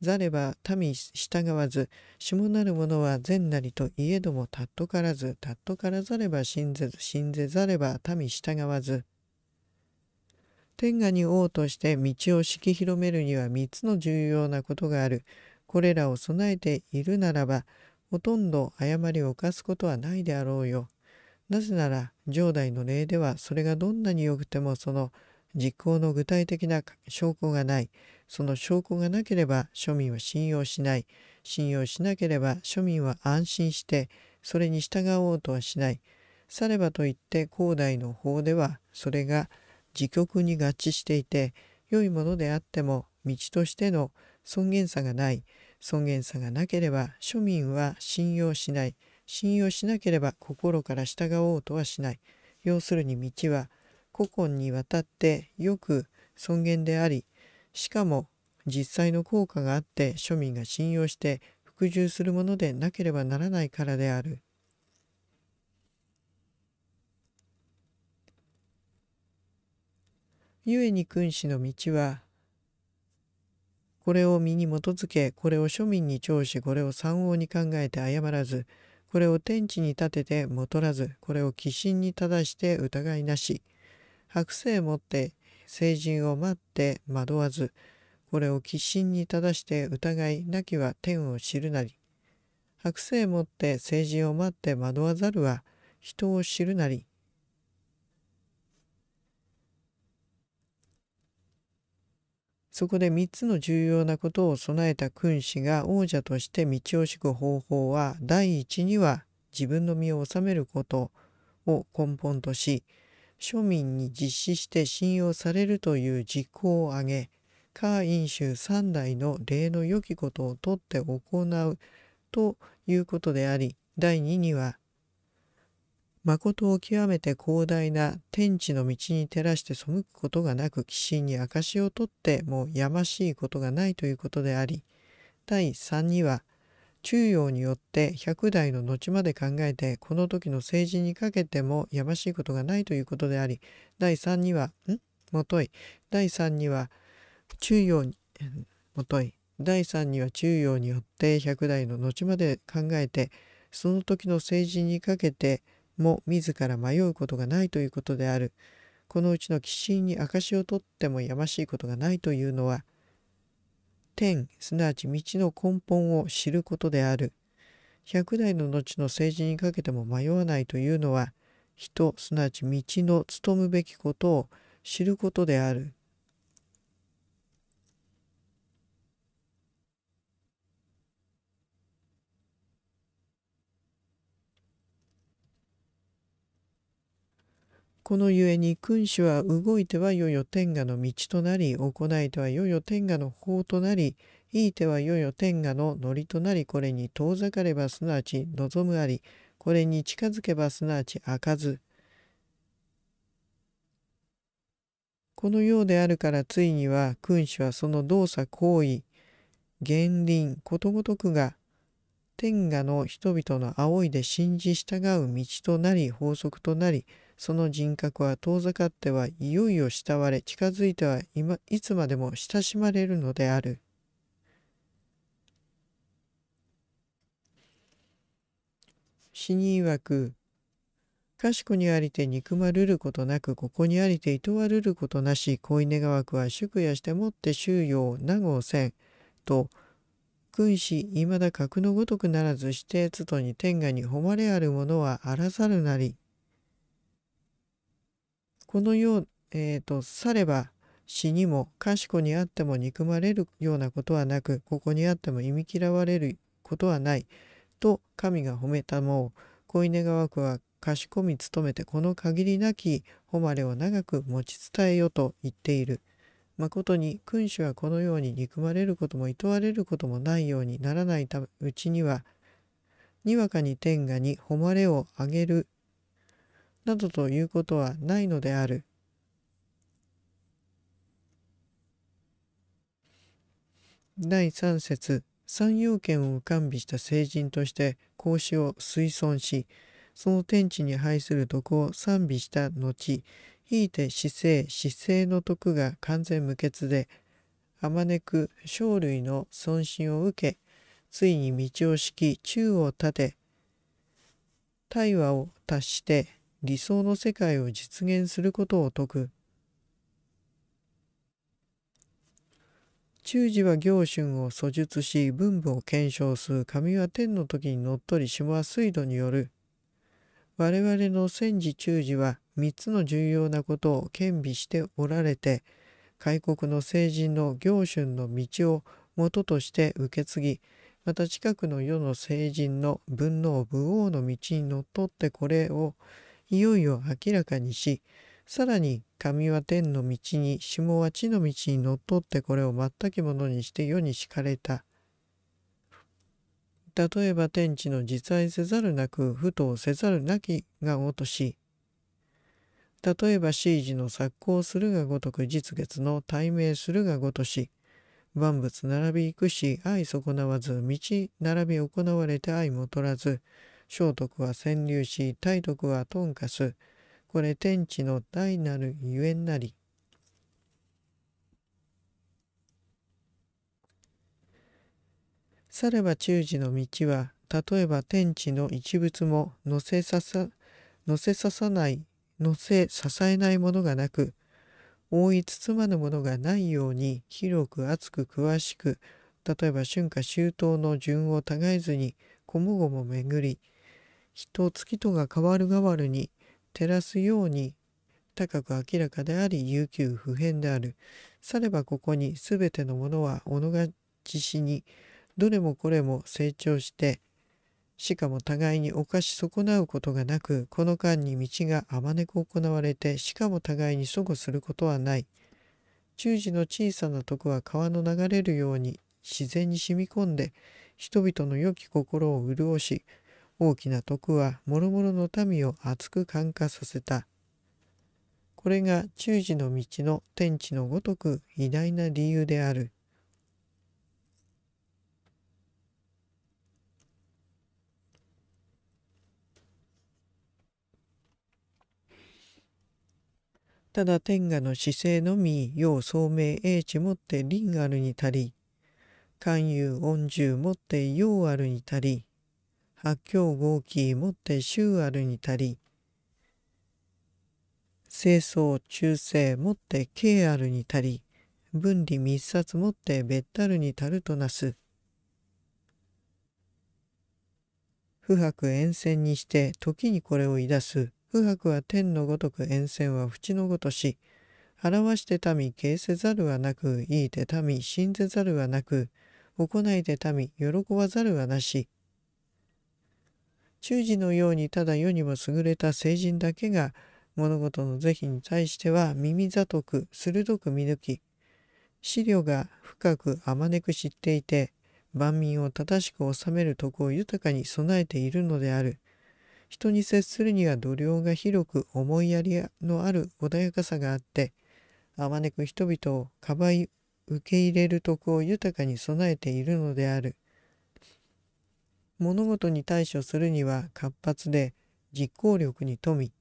ざれば民従わず、下なる者は善なりといえどもたっとからず、たっとからざれば信ぜず、信ぜざれば民従わず。天下に王として道を敷き広めるには三つの重要なことがある。これらを備えているならば、ほとんど誤りを犯すことはないであろうよ。なぜなら、上代の例ではそれがどんなに良くてもその実行の具体的な証拠がない。その証拠がなければ庶民は信用しない。信用しなければ庶民は安心して、それに従おうとはしない。さればといって広大の法ではそれが自局に合致していて良いものであっても道としての尊厳さがない尊厳さがなければ庶民は信用しない信用しなければ心から従おうとはしない要するに道は古今にわたってよく尊厳でありしかも実際の効果があって庶民が信用して服従するものでなければならないからである。故に君子の道はこれを身に基づけこれを庶民に聴しこれを三王に考えて謝らずこれを天地に立ててもとらずこれを寄進に正して疑いなし白星持って成人を待って惑わずこれを寄進に正して疑いなきは天を知るなり白星持って成人を待って惑わざるは人を知るなりそこで3つの重要なことを備えた君子が王者として道を敷く方法は第一には自分の身を治めることを根本とし庶民に実施して信用されるという実行を挙げカー・イ州3代の礼の良きことをとって行うということであり第2には誠を極めて広大な天地の道に照らして背くことがなく寄進に証を取ってもやましいことがないということであり第3には中央によって100代の後まで考えてこの時の政治にかけてもやましいことがないということであり第3にはんもとい第3には中央にもとい第3には中央によって100代の後まで考えてその時の政治にかけても自ら迷うことがないということであるこのうちの寄進に証をとってもやましいことがないというのは天すなわち道の根本を知ることである100代の後の政治にかけても迷わないというのは人すなわち道の務むべきことを知ることであるこのゆえに君主は動いてはよよ天下の道となり行いてはよよ天下の法となりいいてはよよ天下のノリとなりこれに遠ざかればすなわち望むありこれに近づけばすなわち開かずこのようであるからついには君主はその動作行為原輪ことごとくが天下の人々の仰いで信じ従う道となり法則となりその人格は遠ざかってはいよいよ慕われ近づいては今いつまでも親しまれるのである。死に曰く賢にありて憎まるることなくここにありていとわるることなし恋願わくは宿やしてもって収容名護せんと君子未だ格のごとくならずしてつとに天下に誉れある者はあらざるなりこのよう、えーと、されば死にもかしこにあっても憎まれるようなことはなくここにあっても忌み嫌われることはないと神が褒めたもう小犬川区は賢み努めてこの限りなき誉れを長く持ち伝えよと言っている。誠に君主はこのように憎まれることも厭われることもないようにならないうちにはにわかに天下に誉れをあげるなどということはないのである。第三節三要件を完備した聖人として孔子を推尊しその天地に配する徳を賛美した後ひいて姿勢姿勢の徳が完全無欠であまねく生類の尊心を受けついに道を敷き宙を立て対話を達して理想の世界を実現することを説く中寺は行春を訴述し文武を検証する神は天の時にのっとり下は水路による我々の戦時中次は3つの重要なことを兼備しておられて開国の成人の行春の道を元として受け継ぎまた近くの世の成人の文の武王の道にのっとってこれをいよいよ明らかにし、さらに神は天の道に、下は地の道にのっとってこれを全きものにして世に敷かれた。例えば天地の実在せざるなく、不とせざるなきがごとし、例えばシーの作行するがごとく実月の対名するがごとし、万物並び行くし愛損なわず道並び行われて愛も取らず聖徳は潜入し体徳は頓化すこれ天地の大なるゆえんなりされば中寺の道は例えば天地の一物も乗せささ乗せささない乗せ支えないものがなく覆い包まぬものがないように広く厚く詳しく例えば春夏秋冬の順を違えずにこもごも巡り人月とが変わる変わるに照らすように高く明らかであり悠久不変である。さればここに全てのものはのが自死にどれもこれも成長してしかも互いに犯し損なうことがなくこの間に道があまねく行われてしかも互いに阻護することはない。中時の小さな徳は川の流れるように自然に染み込んで人々の良き心を潤し大きな徳は諸々の民を厚く感化させた。これが中寺の道の天地のごとく偉大な理由である。ただ天下の姿勢のみ要聡明英知もって輪あるに足り、勧誘恩重もって要あるに足り、八教合気もって周あるに足り清掃中世もって慶あるに足り分離密殺もってべったるに足るとなす不白沿線にして時にこれをいだす不白は天のごとく沿線は淵のごとし表して民形せざるはなくいいて民死んぜざるはなく行いて民喜ばざるはなし中士のようにただ世にも優れた聖人だけが物事の是非に対しては耳ざとく鋭く見抜き資料が深くあまねく知っていて万民を正しく治める徳を豊かに備えているのである人に接するには度量が広く思いやりのある穏やかさがあってあまねく人々をかばい受け入れる徳を豊かに備えているのである物事に対処するには活発で実行力に富み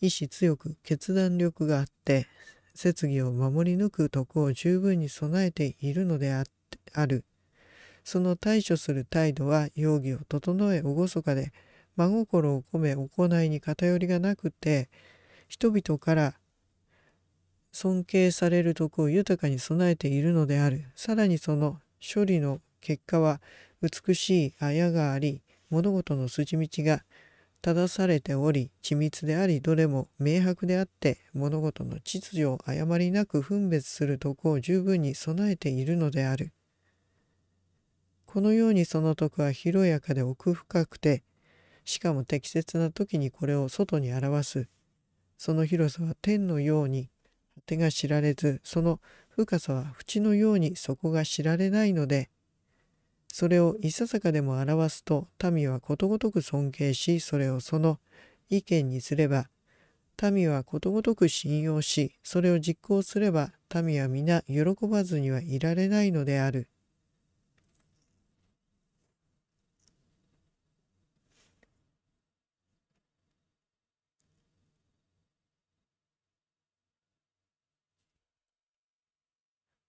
意志強く決断力があって設備を守り抜く徳を十分に備えているのでああるその対処する態度は容疑を整え厳かで真心を込め行いに偏りがなくて人々から尊敬される徳を豊かに備えているのであるさらにその処理の結果は美しい綾があり物事の筋道が正されており緻密でありどれも明白であって物事の秩序を誤りなく分別する徳を十分に備えているのである。このようにその徳は広やかで奥深くてしかも適切な時にこれを外に表すその広さは天のように手が知られずその深さは淵のように底が知られないのでそれをいささかでも表すと民はことごとく尊敬しそれをその意見にすれば民はことごとく信用しそれを実行すれば民は皆喜ばずにはいられないのである。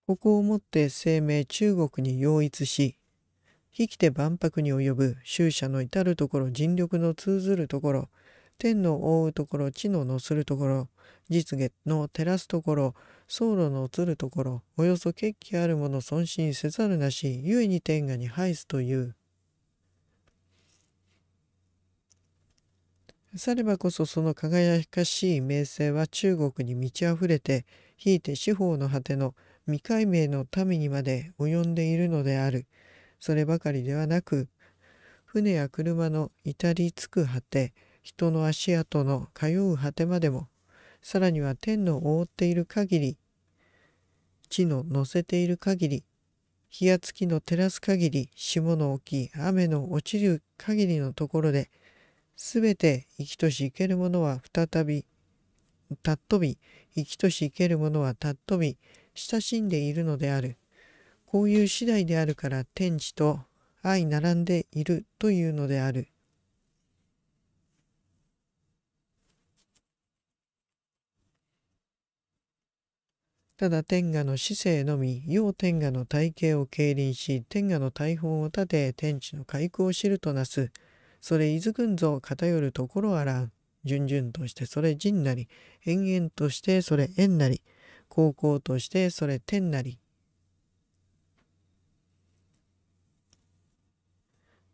ここをもって生命中国に擁一し生きて万博に及ぶ終者の至るところ尽力の通ずるところ天の覆うところ地ののするところ実月の照らすところ僧路の移るところおよそ決起あるもの尊心せざるなしゆえに天下に排すというさればこそその輝かしい名声は中国に満ち溢れてひいて司法の果ての未解明の民にまで及んでいるのである。そればかりではなく船や車の至りつく果て人の足跡の通う果てまでもさらには天の覆っている限り地の乗せている限り日や月の照らす限り霜の起き雨の落ちる限りのところで全て生きとし生けるものは再びたっ飛び生きとし生けるものはたっ飛び親しんでいるのである。こういう次第であるから天地と相並んでいるというのである。ただ天下の市政のみ、要天下の体系を経輪し、天下の大本を立て、天地の開口を知るとなす。それ伊豆群像偏るところあらん。順々としてそれ人なり、延々としてそれ縁なり、高校としてそれ天なり、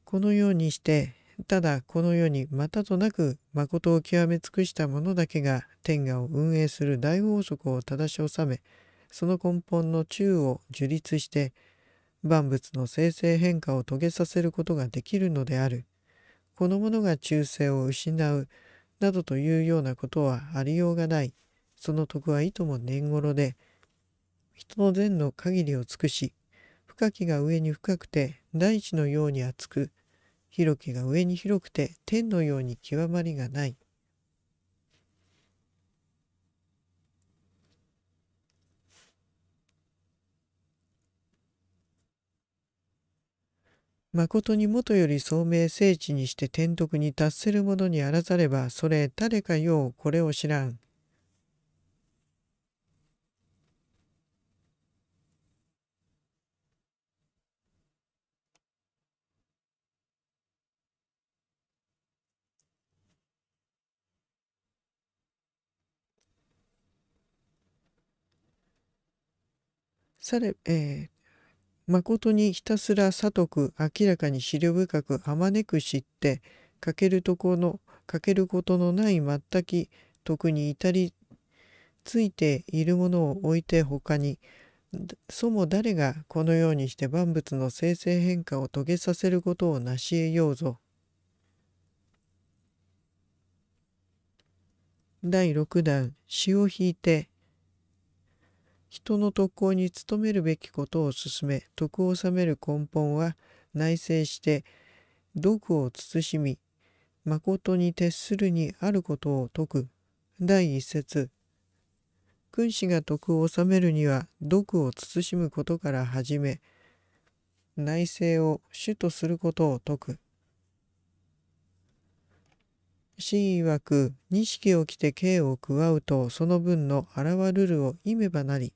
このようにしてただこの世にまたとなく誠を極め尽くした者だけが天下を運営する大法則を正し収めその根本の宙を樹立して万物の生成変化を遂げさせることができるのであるこの者が忠誠を失うなどというようなことはありようがないその徳はいとも年頃で人の善の限りを尽くし深きが上に深くて大地のように厚く広きが上に広くて天のように極まりがない。まことにもとより聡明聖地にして天徳に達する者にあらざればそれ誰かようこれを知らん。され、えー、誠にひたすらさとく明らかに思慮深くあまねく知って欠けるとこの欠けることのない全く特に至りついているものを置いて他にそも誰がこのようにして万物の生成変化を遂げさせることを成し得ようぞ。第6弾「詩を引いて人の特攻に努めるべきことを進め徳を治める根本は内省して毒を慎み誠に徹するにあることを説く第一節君子が徳を治めるには毒を慎むことから始め内政を主とすることを説く真曰く錦を着て刑を加うとその分の現るるをいめばなり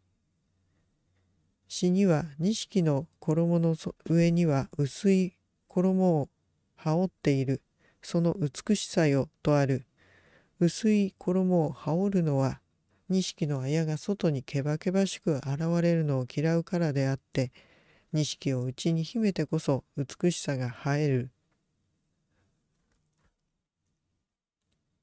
詩には錦の衣の上には薄い衣を羽織っているその美しさよとある薄い衣を羽織るのは錦の綾が外にけばけばしく現れるのを嫌うからであって錦を内に秘めてこそ美しさが映える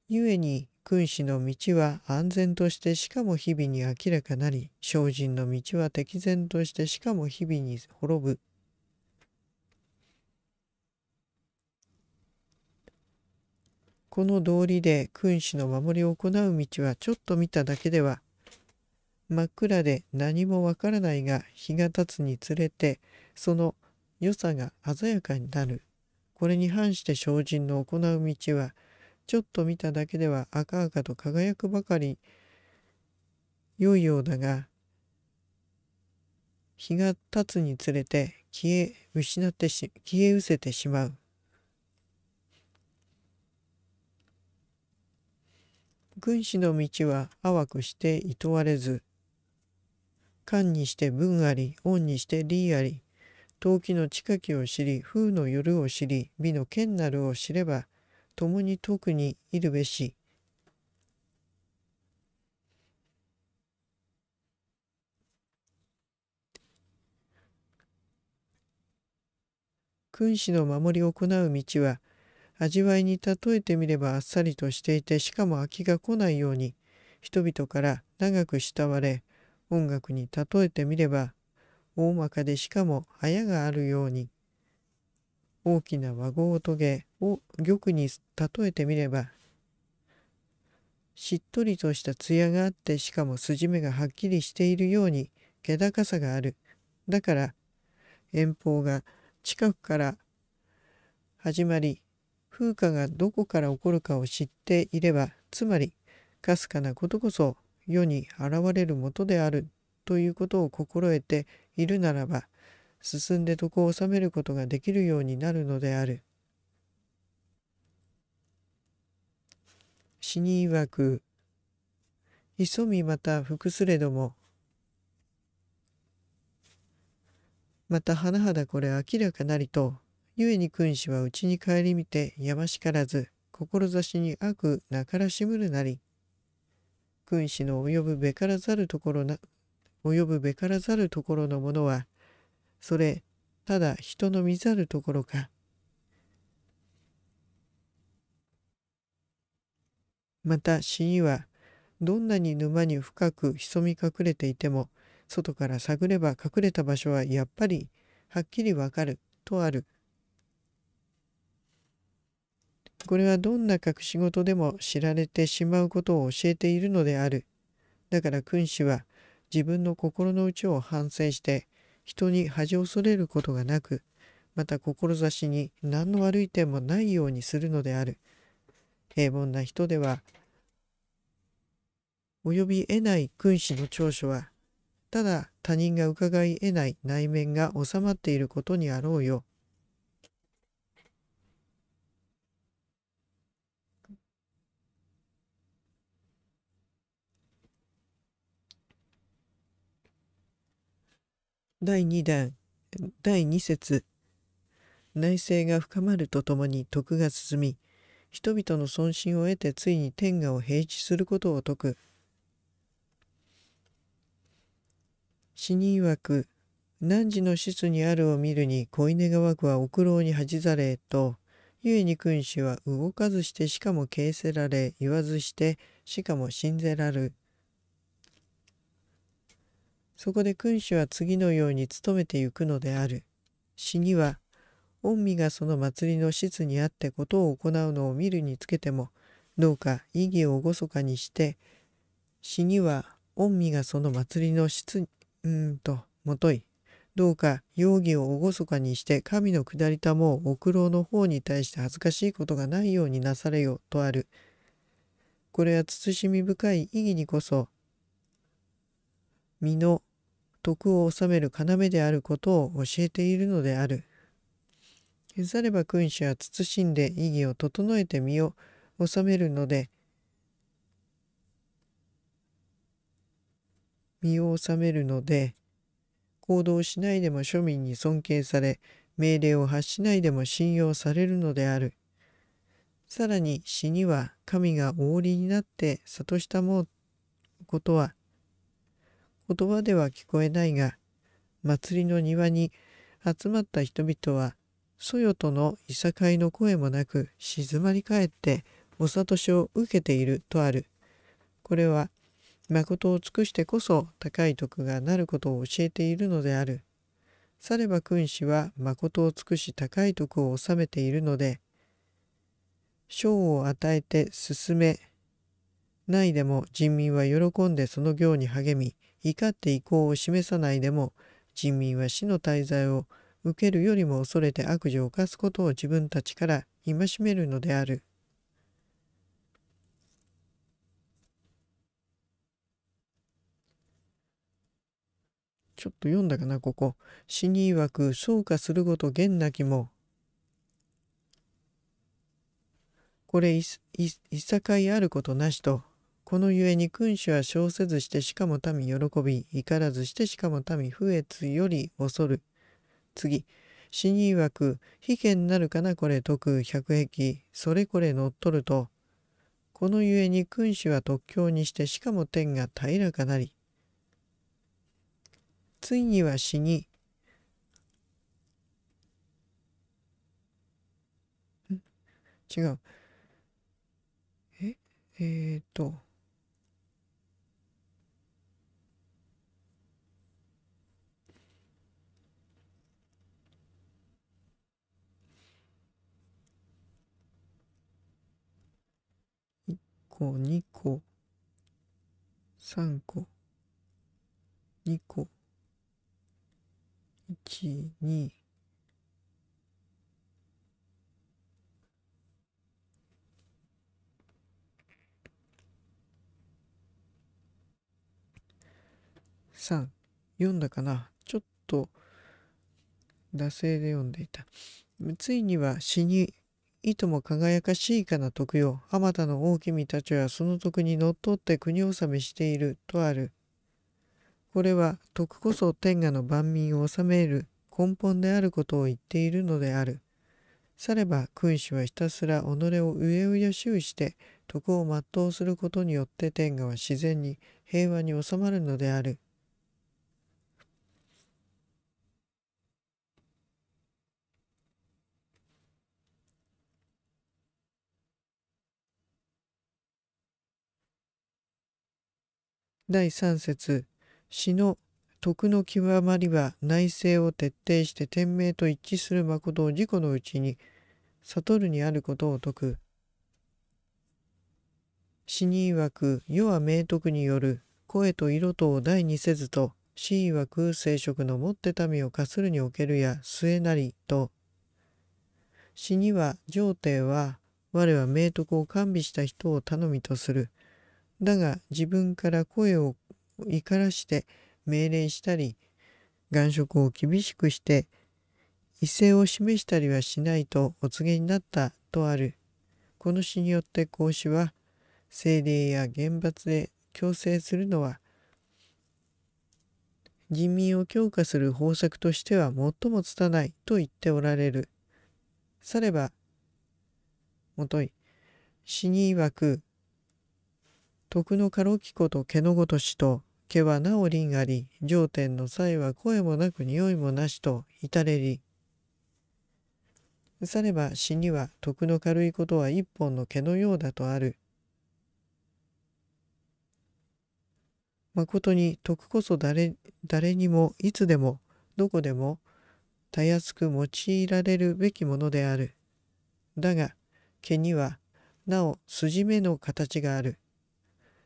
故に君子の道は安全としてしかも日々に明らかなり精進の道は敵然としてしかも日々に滅ぶ。この道理で君子の守りを行う道はちょっと見ただけでは真っ暗で何もわからないが日が経つにつれてその良さが鮮やかになるこれに反して精進の行う道はちょっと見ただけでは赤々と輝くばかり良いようだが日が経つにつれて消え失ってし消え失せてしまう軍師の道は淡くしていとわれず官にして文あり恩にして理あり陶器の近きを知り風の夜を知り美の剣なるを知れば共に特にいるべし。君子の守りを行う道は味わいに例えてみればあっさりとしていてしかも飽きが来ないように人々から長く慕われ音楽に例えてみれば大まかでしかもあやがあるように。大きな和合棘を玉に例えてみればしっとりとした艶があってしかも筋目がはっきりしているように気高さがあるだから遠方が近くから始まり風化がどこから起こるかを知っていればつまりかすかなことこそ世に現れるもとであるということを心得ているならば進んで徳を治めることができるようになるのである。死に曰く急みまた服すれどもまた甚だこれ明らかなりと故に君子は家に帰り見てやましからず志に悪なからしむるなり君子の及ぶべからざるところな及ぶべからざるところのものはそれただ人の見ざるところかまた死にはどんなに沼に深く潜み隠れていても外から探れば隠れた場所はやっぱりはっきりわかるとあるこれはどんな隠し事でも知られてしまうことを教えているのであるだから君子は自分の心の内を反省して人に恥を恐れることがなくまた志に何の悪い点もないようにするのである平凡な人では及び得ない君子の長所はただ他人が伺い得ない内面が収まっていることにあろうよ第2弾第2節内政が深まるとともに徳が進み人々の尊心を得てついに天下を平地することを説く死に曰く汝の質にあるを見るに小犬川区は苦労に恥ざれと故に君子は動かずしてしかも形せられ言わずしてしかも信ぜらるそこで君主は次のように努めてゆくのである。死には、御身がその祭りの質にあってことを行うのを見るにつけても、どうか意義を厳かにして、死には、御身がその祭りの質、うんと、もとい、どうか容疑を厳かにして神の下りたもうお苦労の方に対して恥ずかしいことがないようになされよとある。これは慎み深い意義にこそ、身の徳を治める要であることを教えているのである。されば君主は慎んで意義を整えて身を治めるので、身を治めるので、行動しないでも庶民に尊敬され、命令を発しないでも信用されるのである。さらに死には神がおおりになって諭したもことは言葉では聞こえないが祭りの庭に集まった人々はそよとのいさかいの声もなく静まり返ってお悟しを受けているとある。これは誠を尽くしてこそ高い徳がなることを教えているのである。されば君子は誠を尽くし高い徳を治めているので、賞を与えて進め、ないでも人民は喜んでその行に励み、怒って意向を示さないでも人民は死の滞在を受けるよりも恐れて悪事を犯すことを自分たちから戒めるのである。ちょっと読んだかなここ「死に曰くう化するごと現なきも」これいいいさかいあることなしとこのゆえに君主は小せずしてしかも民喜び、怒らずしてしかも民増えつより恐る。次、死に曰く、非権なるかなこれ徳、百壁、それこれ乗っ取ると。このゆえに君主は特教にしてしかも天が平らかなり。ついには死に、違う。え、えー、っと。個、2個、3個、2個、1、2、3読んだかなちょっと惰性で読んでいたついには死にいとも輝かしいかな徳よ。あまたの大君たちはその徳にのっとって国納めしているとある。これは徳こそ天下の万民を治める根本であることを言っているのである。されば君主はひたすら己を上々やしゅうして徳を全うすることによって天下は自然に平和に収まるのである。第3節詩の徳の極まりは内政を徹底して天命と一致する誠を自己のうちに悟るにあることを説く。死に曰く世は明徳による声と色とを大にせずと死曰く聖職の持って民を課するにおけるや末なりと死には上帝は我は明徳を完備した人を頼みとする。だが自分から声を怒らして命令したり眼色を厳しくして威勢を示したりはしないとお告げになったとあるこの詩によって孔子は政令や厳罰で強制するのは人民を強化する方策としては最も拙いと言っておられる。さればもとい詩に曰く徳のかろきこと毛のごとしと毛はなおりんあり上天の際は声もなく匂いもなしと至れり。されば死には徳の軽いことは一本の毛のようだとある。まことに徳こそ誰誰にもいつでもどこでもたやすく用いられるべきものである。だが毛にはなお筋目の形がある。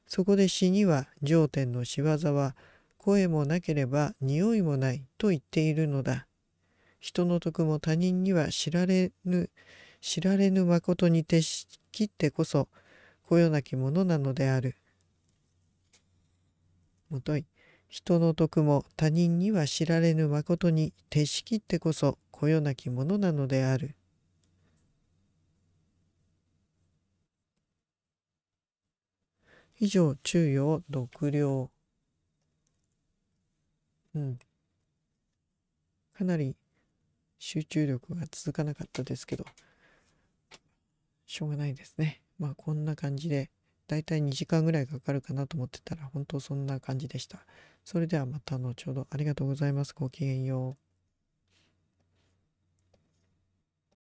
そこで死には上天の仕業は声もなければ匂いもないと言っているのだ。人の徳も他人には知られぬ知られぬ誠に徹しきってこそこよなきものなのである。もとい人の徳も他人には知られぬ誠に徹しきってこそこよなきものなのである。以上、中庸、独量。うん。かなり集中力が続かなかったですけど、しょうがないですね。まあこんな感じで、だいたい2時間ぐらいかかるかなと思ってたら、本当そんな感じでした。それではまた後ほどありがとうございます。ごきげんよう。